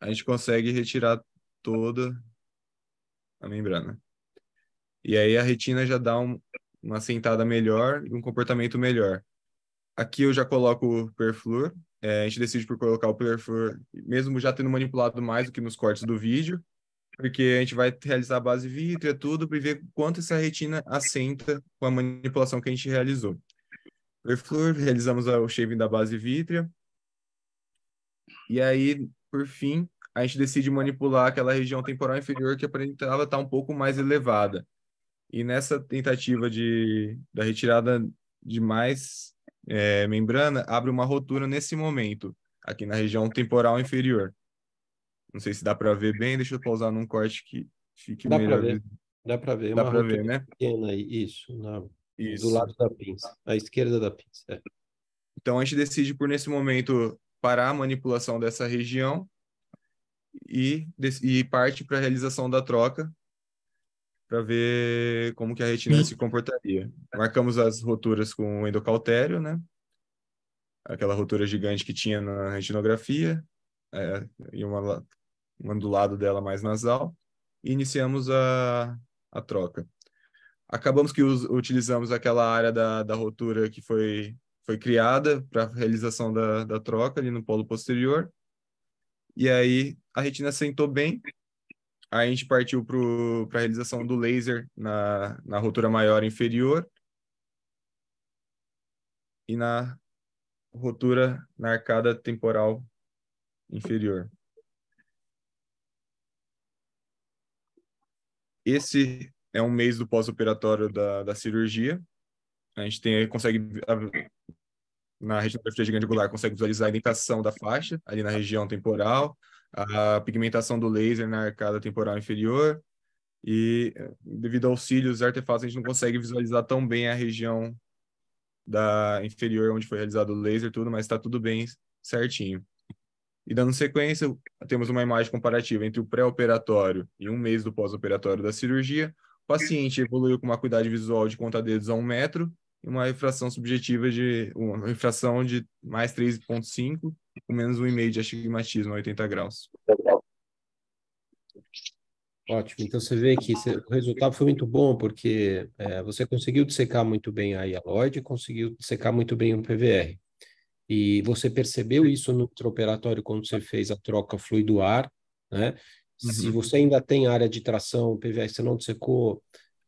a gente consegue retirar toda a membrana. E aí a retina já dá um, uma sentada melhor e um comportamento melhor. Aqui eu já coloco o perfluor. É, a gente decide por colocar o perflor, mesmo já tendo manipulado mais do que nos cortes do vídeo, porque a gente vai realizar a base vítrea, tudo, para ver quanto essa retina assenta com a manipulação que a gente realizou. Perflor, realizamos o shaving da base vítrea. E aí, por fim, a gente decide manipular aquela região temporal inferior que aparentava estar tá um pouco mais elevada. E nessa tentativa de, da retirada de mais é, membrana, abre uma rotura nesse momento, aqui na região temporal inferior. Não sei se dá para ver bem, deixa eu pausar num corte que fique dá melhor. Ver. Dá para ver. Dá para ver, né? Pequena, isso, na, isso, do lado da pinça, à esquerda da pinça. É. Então a gente decide por nesse momento parar a manipulação dessa região e, e parte para a realização da troca para ver como que a retina Sim. se comportaria. Marcamos as roturas com o endocautério, né? Aquela rotura gigante que tinha na retinografia é, e uma, uma do lado dela mais nasal. E iniciamos a, a troca. Acabamos que us, utilizamos aquela área da, da rotura que foi, foi criada para realização da, da troca ali no polo posterior e aí a retina sentou bem, a gente partiu para a realização do laser na, na rotura maior inferior e na rotura na arcada temporal inferior. Esse é um mês do pós-operatório da, da cirurgia. A gente tem, consegue na retinografia de grande angular consegue visualizar a indentação da faixa ali na região temporal, a pigmentação do laser na arcada temporal inferior e eh, devido a e artefatos a gente não consegue visualizar tão bem a região da inferior onde foi realizado o laser tudo, mas está tudo bem certinho. E dando sequência, temos uma imagem comparativa entre o pré-operatório e um mês do pós-operatório da cirurgia. O paciente evoluiu com uma acuidade visual de conta dedos a um metro, e uma infração subjetiva de uma infração de mais 3,5 com menos 1,5 de astigmatismo a 80 graus. Ótimo, então você vê que o resultado foi muito bom, porque é, você conseguiu dissecar muito bem a hialóide, conseguiu dissecar muito bem o PVR. E você percebeu isso no intraoperatório quando você fez a troca fluido-ar, né? Uhum. Se você ainda tem área de tração, PVR você não dissecou,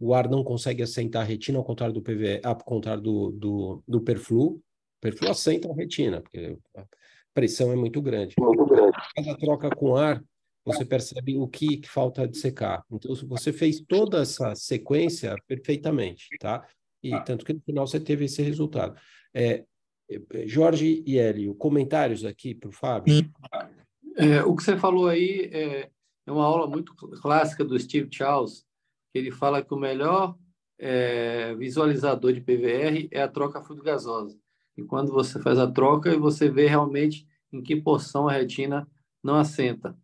o ar não consegue assentar a retina, ao contrário do PV, ao contrário do, do, do perflu. O perflu assenta a retina, porque a pressão é muito grande. Muito grande. Cada troca com ar, você percebe o que, que falta de secar. Então, você fez toda essa sequência perfeitamente, tá? E ah. tanto que no final você teve esse resultado. É, é Jorge e Hélio, comentários aqui para o Fábio? É, o que você falou aí é, é, uma aula muito clássica do Steve Charles, que ele fala que o melhor é, visualizador de PVR é a troca fluido-gasosa. E quando você faz a troca, você vê realmente em que porção a retina não assenta.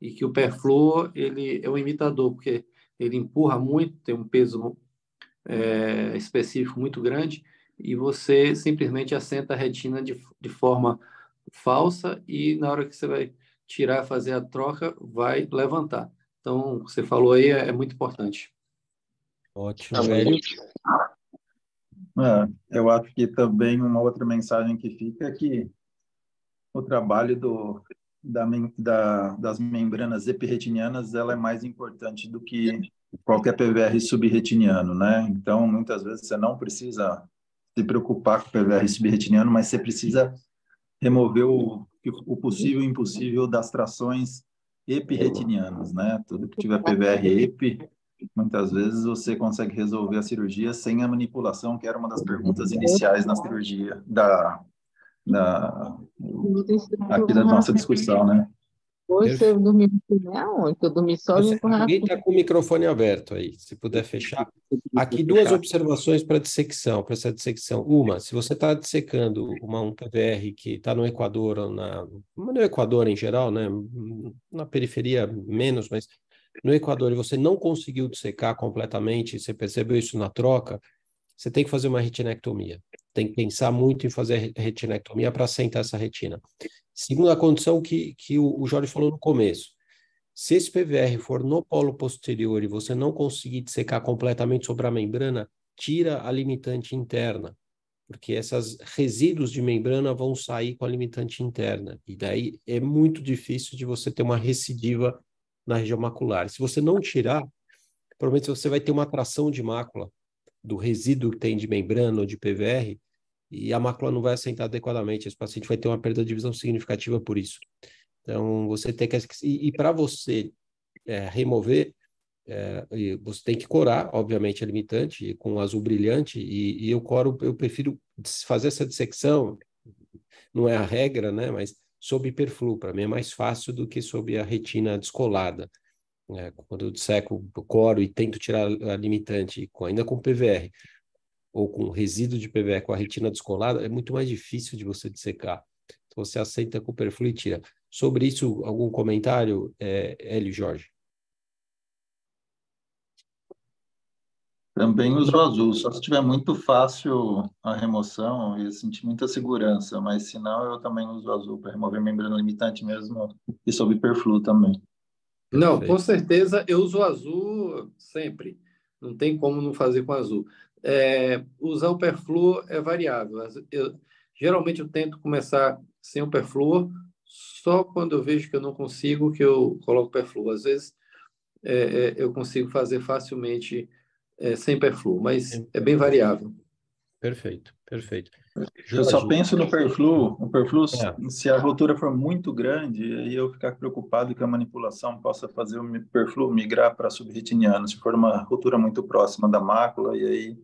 E que o perfluor ele é um imitador, porque ele empurra muito, tem um peso é, específico muito grande, e você simplesmente assenta a retina de, de forma falsa e na hora que você vai tirar, fazer a troca, vai levantar. Então, você falou aí, é, é muito importante. Ótimo. É, eu acho que também uma outra mensagem que fica é que o trabalho do, da, da, das membranas epirretinianas ela é mais importante do que qualquer PVR subretiniano, né? Então, muitas vezes você não precisa se preocupar com o PVR subretiniano, mas você precisa remover o, o possível e impossível das trações epirretinianas, né? Tudo que tiver PVR EP Muitas vezes você consegue resolver a cirurgia sem a manipulação, que era uma das perguntas uhum. iniciais na cirurgia da, da aqui da nossa discussão, né? Hoje eu dormi não, eu dormi só Você, Alguém está com o microfone aberto aí, se puder fechar. Aqui duas observações para dissecção, para essa dissecção. Uma, se você está dissecando uma um TVR que está no Equador ou na é no Equador em geral, né, na periferia menos, mas no Equador e você não conseguiu dissecar completamente, você percebeu isso na troca, você tem que fazer uma retinectomia. Tem que pensar muito em fazer retinectomia para assentar essa retina. Segunda condição que, que o Jorge falou no começo. Se esse PVR for no polo posterior e você não conseguir dissecar completamente sobre a membrana, tira a limitante interna, porque esses resíduos de membrana vão sair com a limitante interna. E daí é muito difícil de você ter uma recidiva na região macular. se você não tirar, provavelmente você vai ter uma atração de mácula do resíduo que tem de membrana ou de PVR e a mácula não vai assentar adequadamente. Esse paciente vai ter uma perda de visão significativa por isso. Então, você tem que. E, e para você é, remover, é, você tem que corar, obviamente, a é limitante, com azul brilhante, e, e eu coro, eu prefiro fazer essa dissecção, não é a regra, né? Mas sob perflu. Para mim é mais fácil do que sob a retina descolada. É, quando eu disseco, coro e tento tirar a limitante, ainda com PVR, ou com resíduo de PVR com a retina descolada, é muito mais difícil de você dissecar. Então, você aceita com perflu e tira. Sobre isso, algum comentário, é, Hélio Jorge? Também uso azul, só se tiver muito fácil a remoção e sentir muita segurança, mas se não, eu também uso azul para remover membrana limitante mesmo e sob perflu também. Não, Perfeito. com certeza eu uso azul sempre, não tem como não fazer com azul. É, usar o perflu é variável, eu, geralmente eu tento começar sem o perflu, só quando eu vejo que eu não consigo que eu coloco perflu. Às vezes é, é, eu consigo fazer facilmente é, sempre mas é bem variável. Perfeito, perfeito. Eu só penso no perflu, no perflu é. se a rotura for muito grande, aí eu ficar preocupado que a manipulação possa fazer o perflu migrar para subretiniano, se for uma rotura muito próxima da mácula, e aí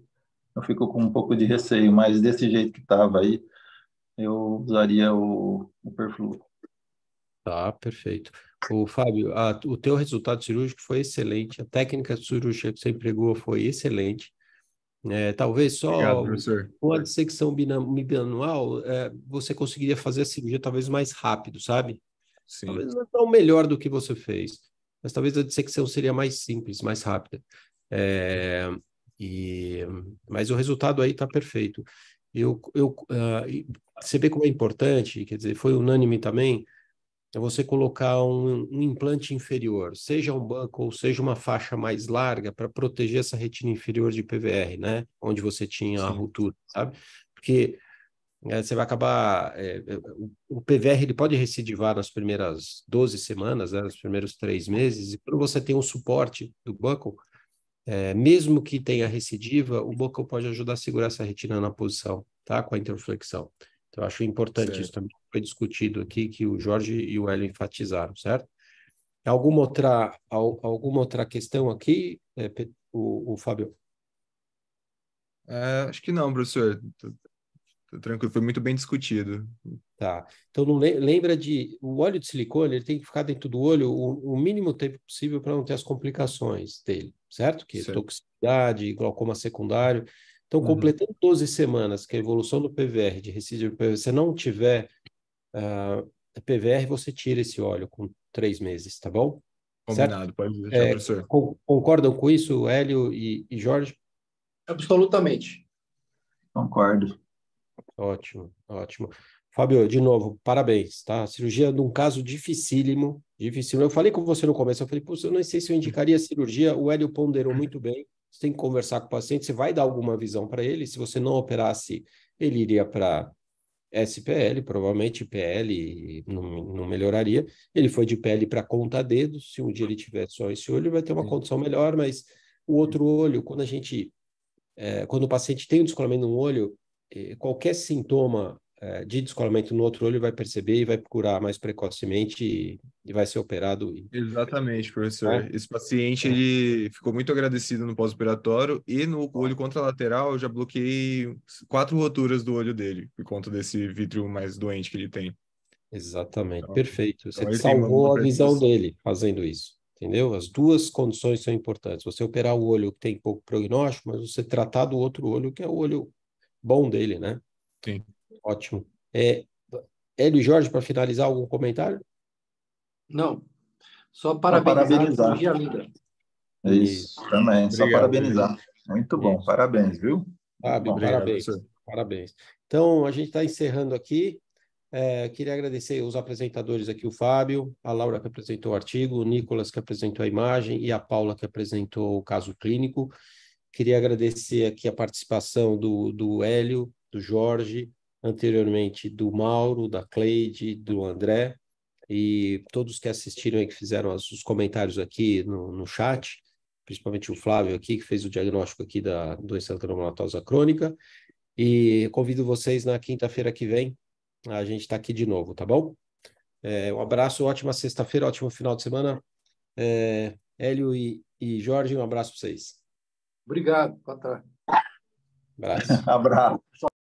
eu fico com um pouco de receio, mas desse jeito que estava aí, eu usaria o, o perflu. Tá, perfeito. O Fábio, a, o teu resultado cirúrgico foi excelente, a técnica cirúrgica que você empregou foi excelente. É, talvez só Obrigado, uma dissecção bianual, é, você conseguiria fazer a cirurgia talvez mais rápido, sabe? Sim. Talvez não tão melhor do que você fez, mas talvez a dissecção seria mais simples, mais rápida. É, e, mas o resultado aí está perfeito. Eu, eu, uh, você vê como é importante, quer dizer, foi unânime também é você colocar um, um, implante inferior, seja um banco ou seja uma faixa mais larga para proteger essa retina inferior de PVR, né? Onde você tinha Sim. a ruptura, sabe? Porque é, você vai acabar... É, o PVR ele pode recidivar nas primeiras 12 semanas, né? nos primeiros três meses, e quando você tem um suporte do banco, é, mesmo que tenha recidiva, o banco pode ajudar a segurar essa retina na posição, tá? Com a interflexão. Então, acho importante certo. isso também. Foi discutido aqui que o Jorge e o Hélio enfatizaram, certo? Alguma outra, alguma outra questão aqui, é, o, o Fábio? É, acho que não, professor. Tranquilo, foi muito bem discutido. Tá. Então não lembra de o óleo de silicone, ele tem que ficar dentro do olho o, o mínimo tempo possível para não ter as complicações dele, certo? Que certo. toxicidade, glaucoma secundário. Então, uhum. completando 12 semanas que a evolução do PVR, de resíduo do PVR, se não tiver uh, ah, PVR, você tira esse óleo com três meses, tá bom? Combinado, certo? pode deixar, é, professor. Com, concordam com isso, Hélio e, e Jorge? Absolutamente. Concordo. Ótimo, ótimo. Fábio, de novo, parabéns, tá? Cirurgia num caso dificílimo, dificílimo. Eu falei com você no começo, eu falei, pô, eu não sei se eu indicaria cirurgia, o Hélio ponderou uhum. muito bem. Você tem que conversar com o paciente, você vai dar alguma visão para ele. Se você não operasse, ele iria para SPL, provavelmente PL não, não, melhoraria. Ele foi de pele para conta dedo. Se um dia ele tiver só esse olho, vai ter uma condição melhor, mas o outro olho, quando a gente. É, quando o paciente tem um descolamento no olho, eh, qualquer sintoma é, de descolamento no outro olho vai perceber e vai procurar mais precocemente e, e vai ser operado. E... Exatamente, professor. É? Esse paciente é. ele ficou muito agradecido no pós-operatório e no olho contralateral eu já bloqueei quatro roturas do olho dele por conta desse vítreo mais doente que ele tem. Exatamente, então, perfeito. Então você então salvou a visão dele fazendo isso. Entendeu? As duas condições são importantes. Você operar o olho que tem pouco prognóstico, mas você tratar do outro olho, que é o olho bom dele, né? Sim. Ótimo. É, Hélio Jorge, para finalizar, algum comentário? Não. Só parabenizar, parabenizar. linda. Isso, Isso. também. Obrigado, Só parabenizar. Obrigado. Muito bom. Isso. Parabéns, viu? Fábio, bom, parabéns. Parabéns. Então, a gente está encerrando aqui. É, queria agradecer os apresentadores aqui, o Fábio, a Laura que apresentou o artigo, o Nicolas que apresentou a imagem e a Paula que apresentou o caso clínico. Queria agradecer aqui a participação do, do Hélio, do Jorge, anteriormente do Mauro, da Cleide, do André e todos que assistiram e que fizeram os comentários aqui no, no chat, principalmente o Flávio aqui, que fez o diagnóstico aqui da doença antromalatosa crônica. E convido vocês na quinta-feira que vem, a gente está aqui de novo, tá bom? É, um abraço, ótima sexta-feira, ótimo final de semana. É, Hélio e, e Jorge, um abraço para vocês. Obrigado, Patrão. Abraço. abraço.